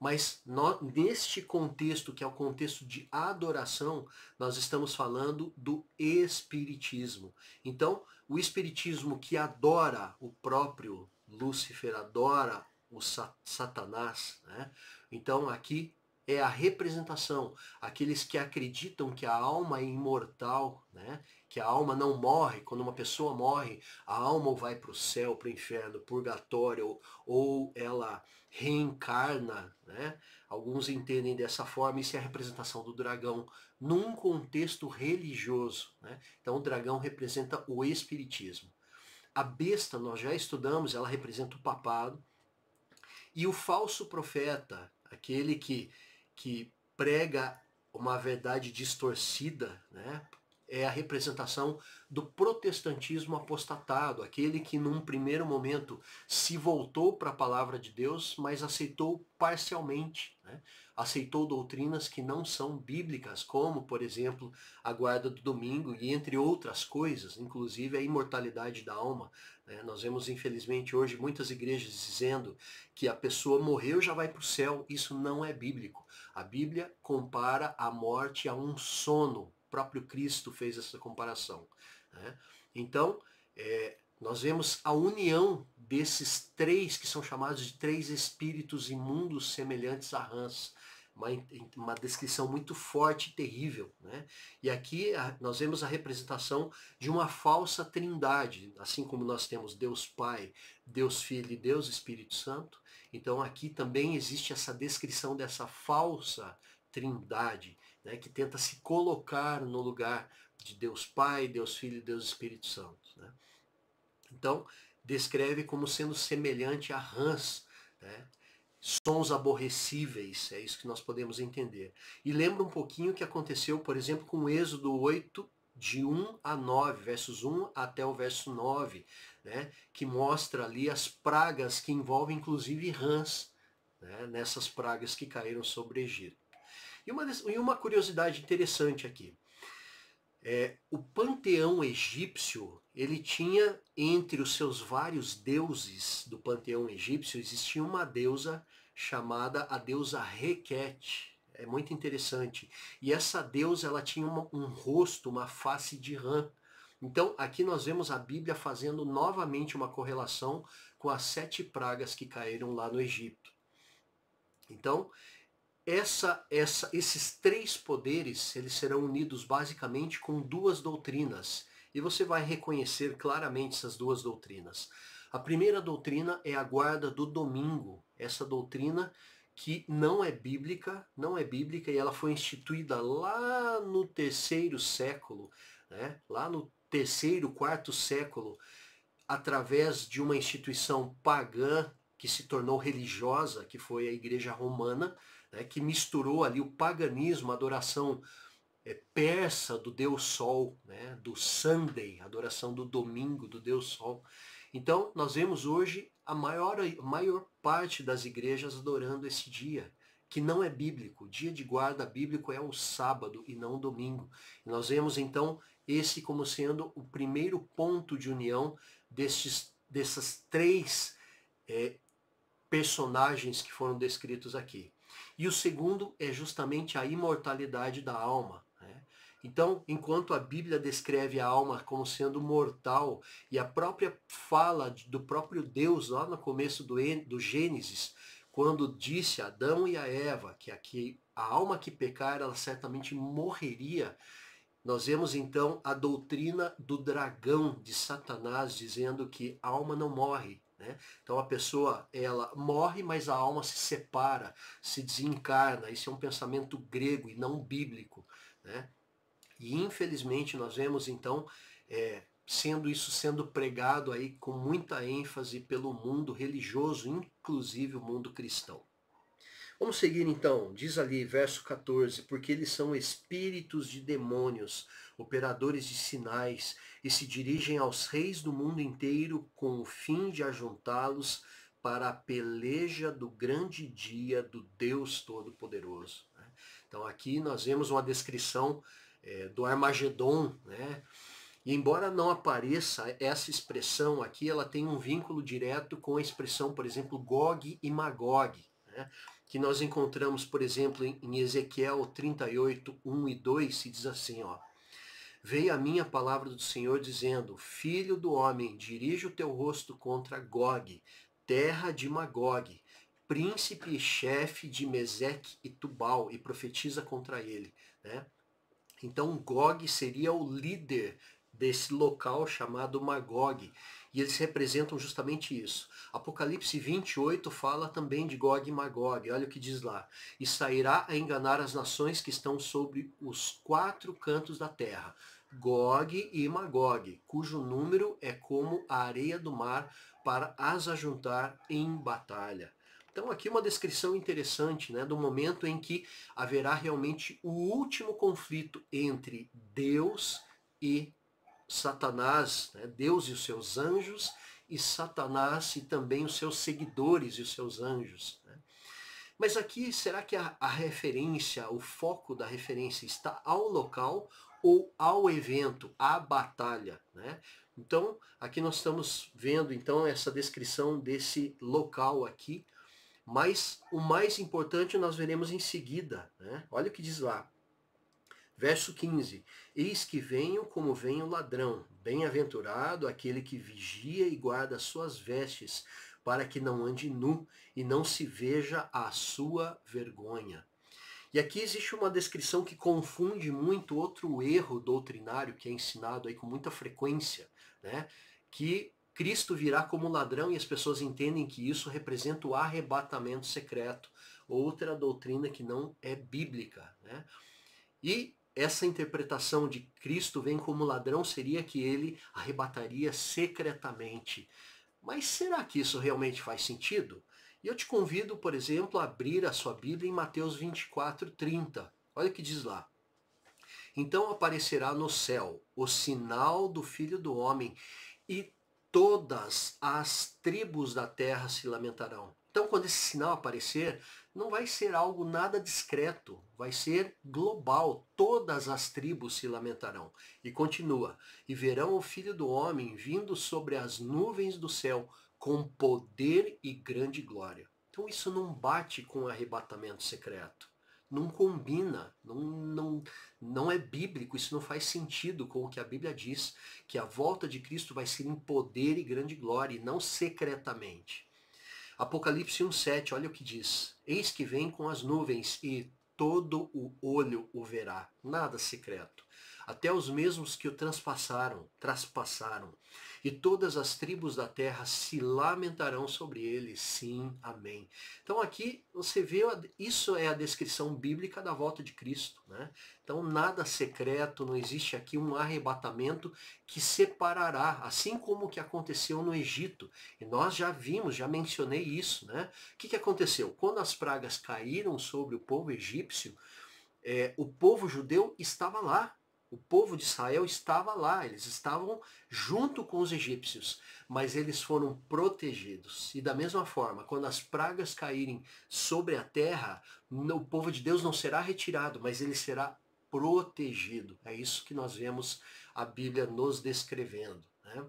mas no, neste contexto, que é o contexto de adoração, nós estamos falando do Espiritismo. Então, o Espiritismo que adora o próprio Lúcifer, adora o Satanás, né? então aqui é a representação, aqueles que acreditam que a alma é imortal, né? que a alma não morre, quando uma pessoa morre, a alma ou vai para o céu, para o inferno, purgatório, ou, ou ela reencarna, né? Alguns entendem dessa forma, isso é a representação do dragão num contexto religioso, né? Então o dragão representa o espiritismo. A besta, nós já estudamos, ela representa o papado. E o falso profeta, aquele que, que prega uma verdade distorcida, né? é a representação do protestantismo apostatado, aquele que num primeiro momento se voltou para a palavra de Deus, mas aceitou parcialmente, né? aceitou doutrinas que não são bíblicas, como, por exemplo, a guarda do domingo e entre outras coisas, inclusive a imortalidade da alma. Né? Nós vemos, infelizmente, hoje muitas igrejas dizendo que a pessoa morreu já vai para o céu. Isso não é bíblico. A Bíblia compara a morte a um sono próprio Cristo fez essa comparação. Né? Então, é, nós vemos a união desses três, que são chamados de três espíritos imundos semelhantes a rãs. Uma, uma, descrição muito forte e terrível. Né? E aqui a, nós vemos a representação de uma falsa trindade, assim como nós temos Deus Pai, Deus Filho e Deus Espírito Santo. Então aqui também existe essa descrição dessa falsa trindade né, que tenta se colocar no lugar de Deus Pai, Deus Filho e Deus Espírito Santo. Né? Então, descreve como sendo semelhante a rãs, né? sons aborrecíveis, é isso que nós podemos entender. E lembra um pouquinho o que aconteceu, por exemplo, com Êxodo 8, de 1 a 9, versos 1 até o verso 9, né, que mostra ali as pragas que envolvem inclusive rãs, né, nessas pragas que caíram sobre o Egito. E uma, e uma curiosidade interessante aqui. É, o panteão egípcio, ele tinha entre os seus vários deuses do panteão egípcio, existia uma deusa chamada a deusa Requete. É muito interessante. E essa deusa, ela tinha uma, um rosto, uma face de rã. Então, aqui nós vemos a Bíblia fazendo novamente uma correlação com as sete pragas que caíram lá no Egito. Então, essa, essa, esses três poderes eles serão unidos basicamente com duas doutrinas e você vai reconhecer claramente essas duas doutrinas. A primeira doutrina é a guarda do domingo, essa doutrina que não é bíblica, não é bíblica e ela foi instituída lá no terceiro século, né? lá no terceiro, quarto século, através de uma instituição pagã que se tornou religiosa, que foi a Igreja Romana, né, que misturou ali o paganismo, a adoração é, persa do Deus Sol, né, do Sunday, a adoração do domingo do Deus Sol. Então, nós vemos hoje a maior, a maior parte das igrejas adorando esse dia, que não é bíblico. O dia de guarda bíblico é o sábado e não o domingo. E nós vemos então esse como sendo o primeiro ponto de união destes, dessas três é, personagens que foram descritos aqui. E o segundo é justamente a imortalidade da alma. Né? Então, enquanto a Bíblia descreve a alma como sendo mortal, e a própria fala do próprio Deus lá no começo do, do Gênesis, quando disse a Adão e a Eva que aqui a alma que pecar ela certamente morreria, nós vemos então a doutrina do dragão de Satanás dizendo que a alma não morre, né? Então a pessoa ela morre, mas a alma se separa, se desencarna. Isso é um pensamento grego e não bíblico. Né? E infelizmente nós vemos então é, sendo isso sendo pregado aí com muita ênfase pelo mundo religioso, inclusive o mundo cristão. Vamos seguir então, diz ali, verso 14, porque eles são espíritos de demônios, operadores de sinais, e se dirigem aos reis do mundo inteiro com o fim de ajuntá-los para a peleja do grande dia do Deus Todo-Poderoso. Então aqui nós vemos uma descrição é, do Armagedon, né? E embora não apareça essa expressão aqui, ela tem um vínculo direto com a expressão, por exemplo, Gog e Magog. Né? que nós encontramos, por exemplo, em Ezequiel 38, 1 e 2, se diz assim, ó. Veio a minha palavra do Senhor dizendo, Filho do homem, dirige o teu rosto contra Gog, terra de Magog, príncipe e chefe de Mesec e Tubal, e profetiza contra ele. Né? Então Gog seria o líder desse local chamado Magog e eles representam justamente isso. Apocalipse 28 fala também de Gog e Magog, olha o que diz lá. E sairá a enganar as nações que estão sobre os quatro cantos da terra, Gog e Magog, cujo número é como a areia do mar para as ajuntar em batalha. Então aqui uma descrição interessante né, do momento em que haverá realmente o último conflito entre Deus e Satanás, né, Deus e os seus anjos, e Satanás e também os seus seguidores e os seus anjos. Né? Mas aqui, será que a, a, referência, o foco da referência está ao local ou ao evento, à batalha? Né? Então, aqui nós estamos vendo então essa descrição desse local aqui, mas o mais importante nós veremos em seguida. Né? Olha o que diz lá. Verso 15: Eis que venho como vem o ladrão. Bem-aventurado aquele que vigia e guarda suas vestes, para que não ande nu e não se veja a sua vergonha. E aqui existe uma descrição que confunde muito outro erro doutrinário que é ensinado aí com muita frequência, né? Que Cristo virá como ladrão e as pessoas entendem que isso representa o arrebatamento secreto, outra doutrina que não é bíblica, né? E essa interpretação de Cristo vem como ladrão seria que ele arrebataria secretamente. Mas será que isso realmente faz sentido? E eu te convido, por exemplo, a abrir a sua Bíblia em Mateus 24, 30. Olha o que diz lá. Então aparecerá no céu o sinal do Filho do Homem, e todas as tribos da terra se lamentarão. Então, quando esse sinal aparecer, não vai ser algo nada discreto, vai ser global. Todas as tribos se lamentarão. E continua: E verão o filho do homem vindo sobre as nuvens do céu com poder e grande glória. Então isso não bate com o arrebatamento secreto. Não combina, não, não, não é bíblico, isso não faz sentido com o que a Bíblia diz, que a volta de Cristo vai ser em poder e grande glória, e não secretamente. Apocalipse 1,7, olha o que diz. Eis que vem com as nuvens e todo o olho o verá. Nada secreto. Até os mesmos que o transpassaram, traspassaram e todas as tribos da terra se lamentarão sobre ele. Sim, amém. Então aqui você vê, isso é a descrição bíblica da volta de Cristo. Né? Então nada secreto, não existe aqui um arrebatamento que separará, assim como o que aconteceu no Egito. E nós já vimos, já mencionei isso. Né? O que, que aconteceu? Quando as pragas caíram sobre o povo egípcio, é, o povo judeu estava lá, o povo de Israel estava lá, eles estavam junto com os egípcios, mas eles foram protegidos. E da mesma forma, quando as pragas caírem sobre a terra, o povo de Deus não será retirado, mas ele será protegido. É isso que nós vemos a Bíblia nos descrevendo. Né?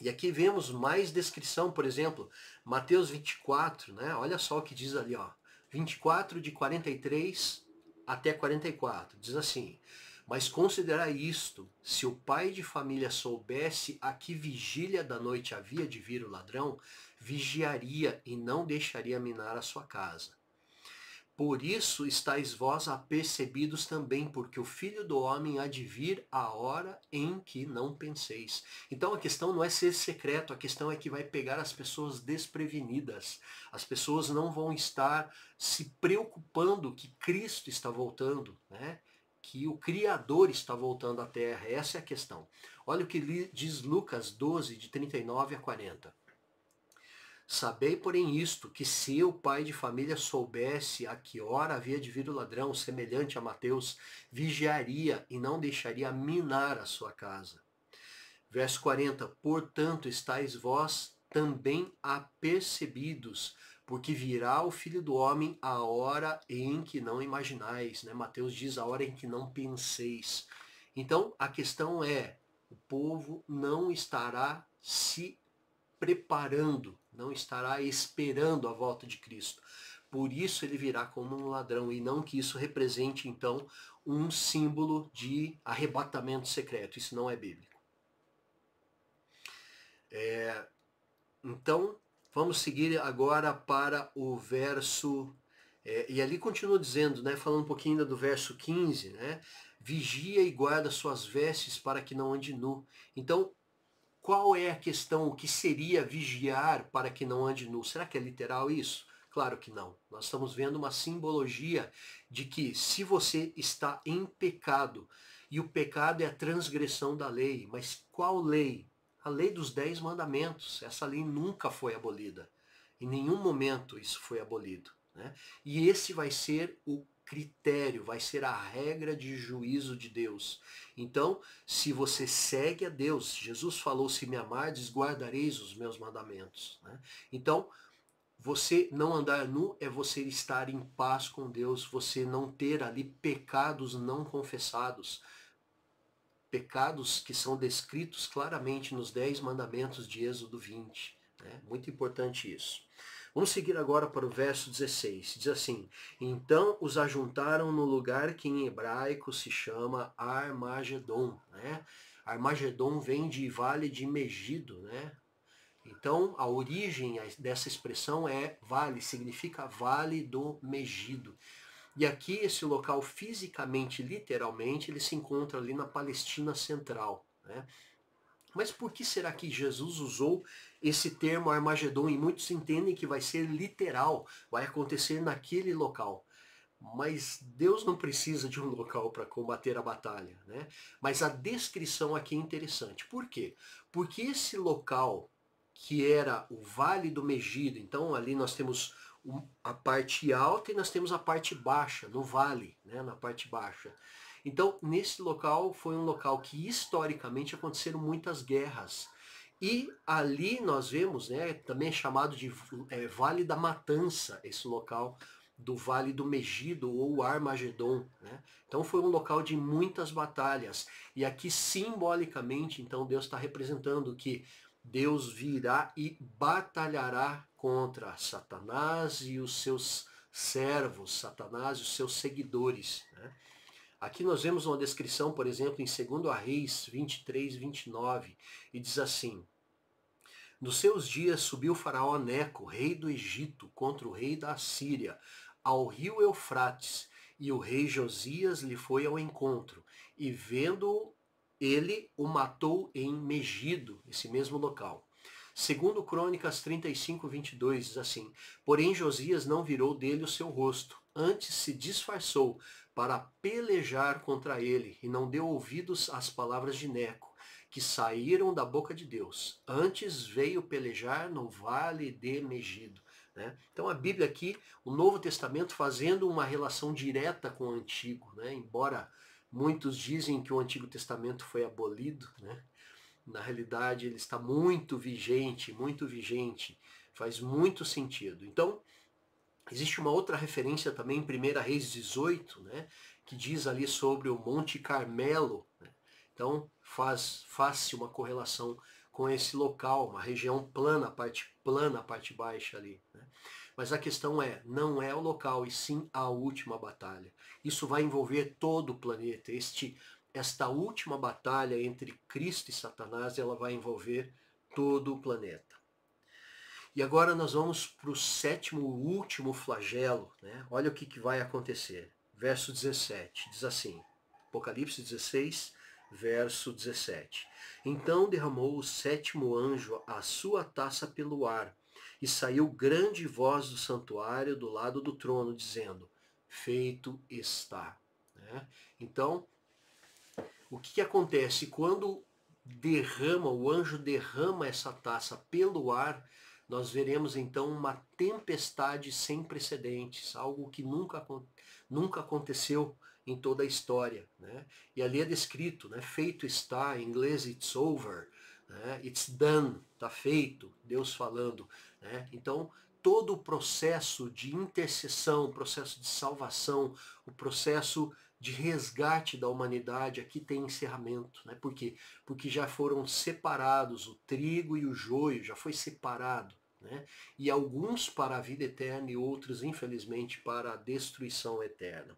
E aqui vemos mais descrição, por exemplo, Mateus 24, né? olha só o que diz ali, ó. 24 de 43 até 44. Diz assim: mas considerai isto: se o pai de família soubesse a que vigília da noite havia de vir o ladrão, vigiaria e não deixaria minar a sua casa. Por isso estáis vós apercebidos também, porque o filho do homem há de vir a hora em que não penseis. Então a questão não é ser secreto, a questão é que vai pegar as pessoas desprevenidas. As pessoas não vão estar se preocupando que Cristo está voltando, né? que o Criador está voltando à Terra. Essa é a questão. Olha o que diz Lucas 12, de 39 a 40. Sabei, porém, isto, que se o pai de família soubesse a que hora havia de vir o ladrão, semelhante a Mateus, vigiaria e não deixaria minar a sua casa. Verso 40: Portanto, estáis vós também apercebidos, porque virá o filho do homem a hora em que não imaginais, né? Mateus diz a hora em que não penseis. Então, a questão é, o povo não estará se preparando, não estará esperando a volta de Cristo. Por isso ele virá como um ladrão, e não que isso represente, então, um símbolo de arrebatamento secreto. Isso não é bíblico. É, então, Vamos seguir agora para o verso. É, e ali continua dizendo, né, falando um pouquinho ainda do verso 15, né? Vigia e guarda suas vestes para que não ande nu. Então, qual é a questão? O que seria vigiar para que não ande nu? Será que é literal isso? Claro que não. Nós estamos vendo uma simbologia de que se você está em pecado, e o pecado é a transgressão da lei, mas qual lei? a lei dos dez mandamentos. Essa lei nunca foi abolida. Em nenhum momento isso foi abolido. Né? E esse vai ser o critério, vai ser a regra de juízo de Deus. Então, se você segue a Deus, Jesus falou: se me amardes, guardareis os meus mandamentos. Né? Então, você não andar nu é você estar em paz com Deus, você não ter ali pecados não confessados pecados que são descritos claramente nos dez mandamentos de Êxodo 20. Né? Muito importante isso. Vamos seguir agora para o verso 16. Diz assim: Então os ajuntaram no lugar que em hebraico se chama Armagedon. Né? Armagedon vem de vale de Megido. Né? Então a origem dessa expressão é vale, significa vale do Megido. E aqui esse local fisicamente, literalmente, ele se encontra ali na Palestina Central. Né? Mas por que será que Jesus usou esse termo Armagedon? E muitos entendem que vai ser literal, vai acontecer naquele local. Mas Deus não precisa de um local para combater a batalha. Né? Mas a descrição aqui é interessante. Por quê? Porque esse local, que era o Vale do Megido, então ali nós temos a parte alta e nós temos a parte baixa, no vale, né, na parte baixa. Então, nesse local foi um local que historicamente aconteceram muitas guerras. E ali nós vemos, né, também é chamado de é, Vale da Matança, esse local do Vale do Megido ou Armagedon. Né? Então foi um local de muitas batalhas. E aqui simbolicamente, então, Deus está representando que Deus virá e batalhará contra Satanás e os seus servos, Satanás e os seus seguidores. Né? Aqui nós vemos uma descrição, por exemplo, em 2 Reis 23, 29, e diz assim: Nos seus dias subiu Faraó Neco, rei do Egito, contra o rei da Síria, ao rio Eufrates, e o rei Josias lhe foi ao encontro, e vendo-o, ele o matou em Megido, esse mesmo local. Segundo Crônicas 35, 22, diz assim, Porém Josias não virou dele o seu rosto, antes se disfarçou para pelejar contra ele, e não deu ouvidos às palavras de Neco, que saíram da boca de Deus. Antes veio pelejar no vale de Megido. Né? Então a Bíblia aqui, o Novo Testamento fazendo uma relação direta com o Antigo, né? embora Muitos dizem que o Antigo Testamento foi abolido, né? Na realidade, ele está muito vigente, muito vigente. Faz muito sentido. Então, existe uma outra referência também em 1 Reis 18, né? Que diz ali sobre o Monte Carmelo. Né? Então, faz, faz uma correlação com esse local, uma região plana, a parte plana, a parte baixa ali. Né? Mas a questão é, não é o local, e sim a última batalha. Isso vai envolver todo o planeta. Este, esta última batalha entre Cristo e Satanás, ela vai envolver todo o planeta. E agora nós vamos para o sétimo, último flagelo. Né? Olha o que, que vai acontecer. Verso 17, diz assim, Apocalipse 16, verso 17. Então derramou o sétimo anjo a sua taça pelo ar, e saiu grande voz do santuário do lado do trono, dizendo: Feito está. Né? Então, o que, que acontece quando derrama, o anjo derrama essa taça pelo ar? Nós veremos então uma tempestade sem precedentes, algo que nunca, nunca aconteceu em toda a história. Né? E ali é descrito, né? feito está, em inglês it's over, né? it's done, está feito, Deus falando. Né? Então, todo o processo de intercessão, o processo de salvação, o processo de resgate da humanidade aqui tem encerramento, né? Por quê? Porque já foram separados o trigo e o joio, já foi separado, né? E alguns para a vida eterna e outros, infelizmente, para a destruição eterna.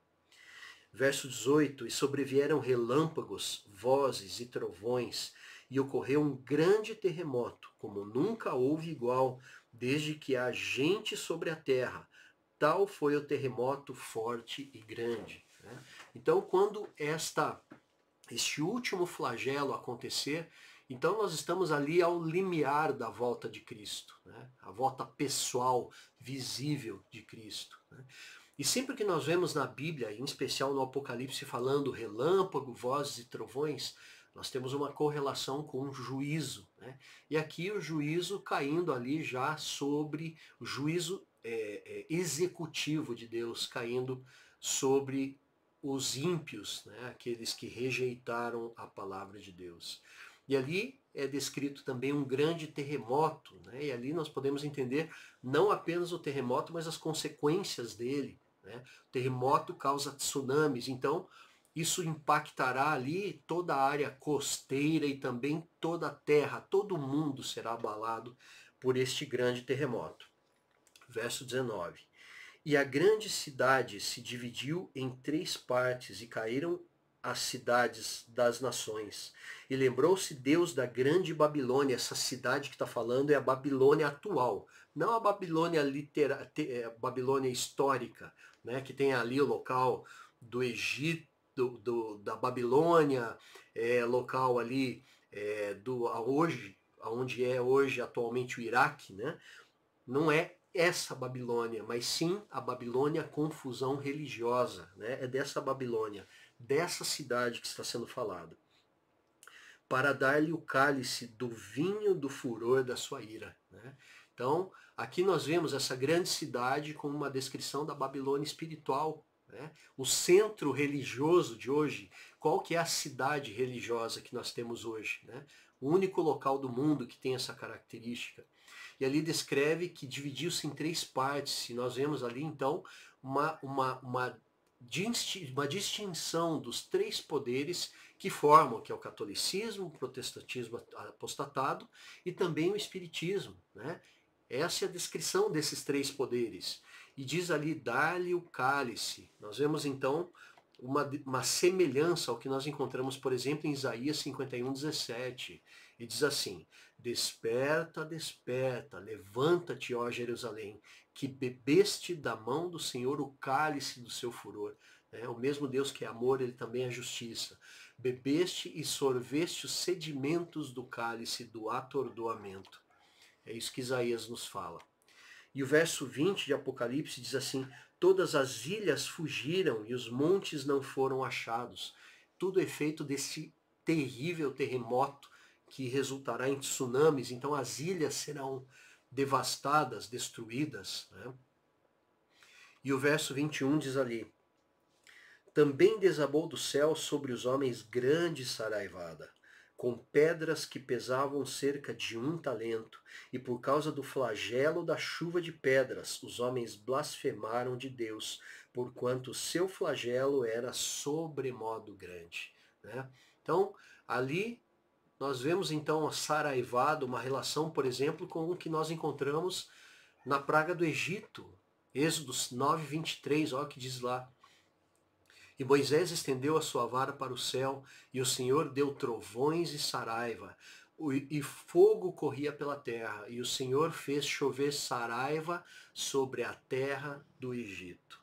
Verso 18: E sobrevieram relâmpagos, vozes e trovões, e ocorreu um grande terremoto, como nunca houve igual, desde que há gente sobre a terra. Tal foi o terremoto forte e grande. Né? Então, quando esta, este último flagelo acontecer, então nós estamos ali ao limiar da volta de Cristo, né? a volta pessoal, visível de Cristo. Né? E sempre que nós vemos na Bíblia, em especial no Apocalipse, falando relâmpago, vozes e trovões, nós temos uma correlação com o juízo. Né? E aqui o juízo caindo ali já sobre o juízo é, é, executivo de Deus, caindo sobre os ímpios, né? aqueles que rejeitaram a palavra de Deus. E ali é descrito também um grande terremoto, né? e ali nós podemos entender não apenas o terremoto, mas as consequências dele. Né? O terremoto causa tsunamis, então isso impactará ali toda a área costeira e também toda a terra, todo mundo será abalado por este grande terremoto. Verso 19. E a grande cidade se dividiu em três partes e caíram as cidades das nações. E lembrou-se Deus da grande Babilônia, essa cidade que está falando é a Babilônia atual, não a Babilônia, litera, é, Babilônia histórica, né, que tem ali o local do Egito do, do da Babilônia, é, local ali é, do a hoje, aonde é hoje atualmente o Iraque, né? Não é essa Babilônia, mas sim a Babilônia confusão religiosa, né? É dessa Babilônia, dessa cidade que está sendo falado. Para dar-lhe o cálice do vinho do furor da sua ira, né? Então, aqui nós vemos essa grande cidade com uma descrição da Babilônia espiritual, né? O centro religioso de hoje, qual que é a cidade religiosa que nós temos hoje? Né? O único local do mundo que tem essa característica. E ali descreve que dividiu-se em três partes. E nós vemos ali então uma, uma, uma, uma distinção dos três poderes que formam, que é o catolicismo, o protestantismo apostatado e também o espiritismo. Né? Essa é a descrição desses três poderes. E diz ali, dá-lhe o cálice. Nós vemos então uma, uma, semelhança ao que nós encontramos, por exemplo, em Isaías 51, 17. E diz assim: Desperta, desperta, levanta-te, ó Jerusalém, que bebeste da mão do Senhor o cálice do seu furor. É, o mesmo Deus que é amor, ele também é justiça. Bebeste e sorveste os sedimentos do cálice do atordoamento. É isso que Isaías nos fala. E o verso 20 de Apocalipse diz assim: Todas as ilhas fugiram e os montes não foram achados. Tudo é feito desse terrível terremoto que resultará em tsunamis. Então as ilhas serão devastadas, destruídas. Né? E o verso 21 diz ali: Também desabou do céu sobre os homens grande saraivada com pedras que pesavam cerca de um talento, e por causa do flagelo da chuva de pedras, os homens blasfemaram de Deus, porquanto o seu flagelo era sobremodo grande. Né? Então, ali nós vemos então a saraivado, uma relação, por exemplo, com o que nós encontramos na praga do Egito, Êxodos 9, 23, olha o que diz lá. E Moisés estendeu a sua vara para o céu, e o Senhor deu trovões e saraiva, e fogo corria pela terra, e o Senhor fez chover saraiva sobre a terra do Egito.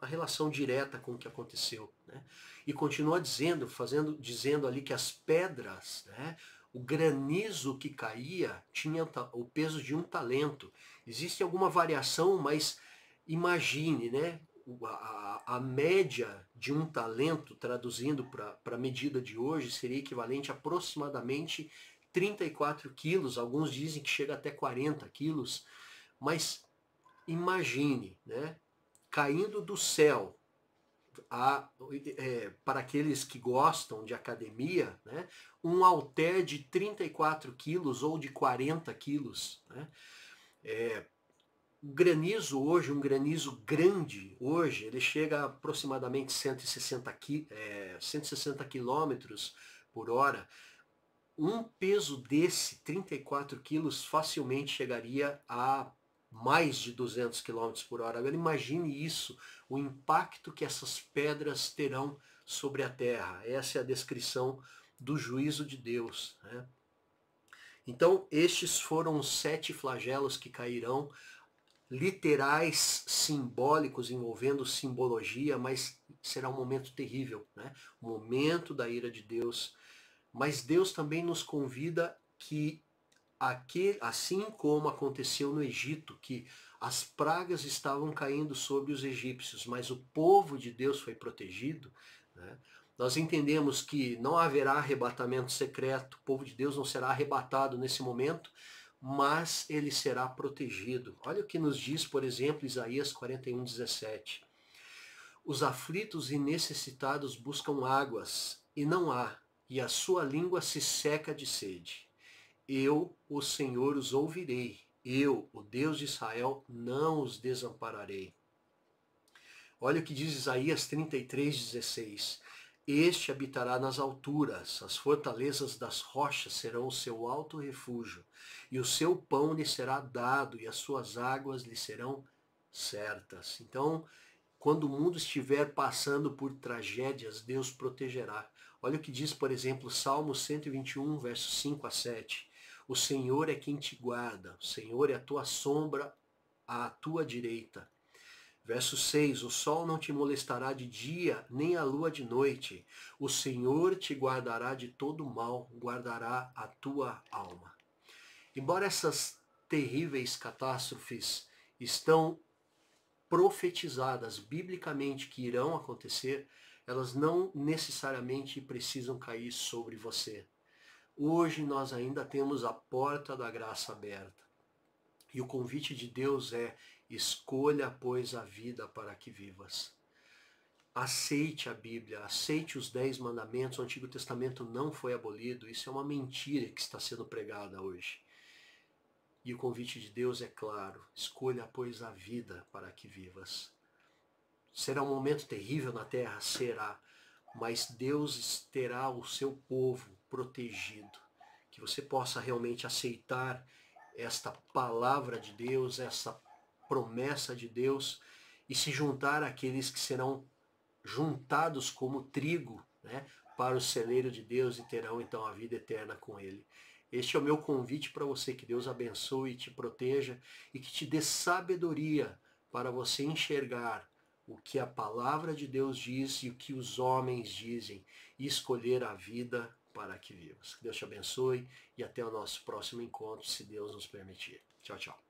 A relação direta com o que aconteceu. Né? E continua dizendo, fazendo, dizendo ali que as pedras, né, o granizo que caía tinha o peso de um talento. Existe alguma variação, mas imagine, né? a, a média de um talento, traduzindo para a medida de hoje, seria equivalente a aproximadamente 34 quilos, alguns dizem que chega até 40 quilos, mas imagine, né? Caindo do céu a, é, para aqueles que gostam de academia, né, um halter de 34 quilos ou de 40 quilos. Né, é, o granizo hoje, um granizo grande, hoje, ele chega a aproximadamente 160, qui, é, 160 km por hora. Um peso desse, 34 quilos, facilmente chegaria a mais de 200 km por hora. Agora imagine isso, o impacto que essas pedras terão sobre a terra. Essa é a descrição do juízo de Deus. Né? Então, estes foram os sete flagelos que cairão literais simbólicos envolvendo simbologia, mas será um momento terrível, né? momento da ira de Deus. Mas Deus também nos convida que aquele, assim como aconteceu no Egito, que as pragas estavam caindo sobre os egípcios, mas o povo de Deus foi protegido, né? Nós entendemos que não haverá arrebatamento secreto, o povo de Deus não será arrebatado nesse momento, mas ele será protegido. Olha o que nos diz, por exemplo, Isaías 41, 17. Os aflitos e necessitados buscam águas, e não há, e a sua língua se seca de sede. Eu, o Senhor, os ouvirei. Eu, o Deus de Israel, não os desampararei. Olha o que diz Isaías 33, 16. Este habitará nas alturas, as fortalezas das rochas serão o seu alto refúgio, e o seu pão lhe será dado, e as suas águas lhe serão certas. Então, quando o mundo estiver passando por tragédias, Deus protegerá. Olha o que diz, por exemplo, Salmo 121, versos 5 a 7. O Senhor é quem te guarda, o Senhor é a tua sombra à tua direita. Verso 6: O sol não te molestará de dia, nem a lua de noite. O Senhor te guardará de todo mal, guardará a tua alma. Embora essas terríveis catástrofes estão profetizadas biblicamente que irão acontecer, elas não necessariamente precisam cair sobre você. Hoje nós ainda temos a porta da graça aberta. E o convite de Deus é: Escolha, pois, a vida para que vivas. Aceite a Bíblia, aceite os dez mandamentos. O Antigo Testamento não foi abolido. Isso é uma mentira que está sendo pregada hoje. E o convite de Deus é claro: escolha, pois, a vida para que vivas. Será um momento terrível na terra? Será. Mas Deus terá o seu povo protegido. Que você possa realmente aceitar esta palavra de Deus, essa promessa de Deus e se juntar àqueles que serão juntados como trigo né, para o celeiro de Deus e terão então a vida eterna com Ele. Este é o meu convite para você, que Deus abençoe e te proteja e que te dê sabedoria para você enxergar o que a palavra de Deus diz e o que os homens dizem e escolher a vida para que vivas. Que Deus te abençoe e até o nosso próximo encontro, se Deus nos permitir. Tchau, tchau.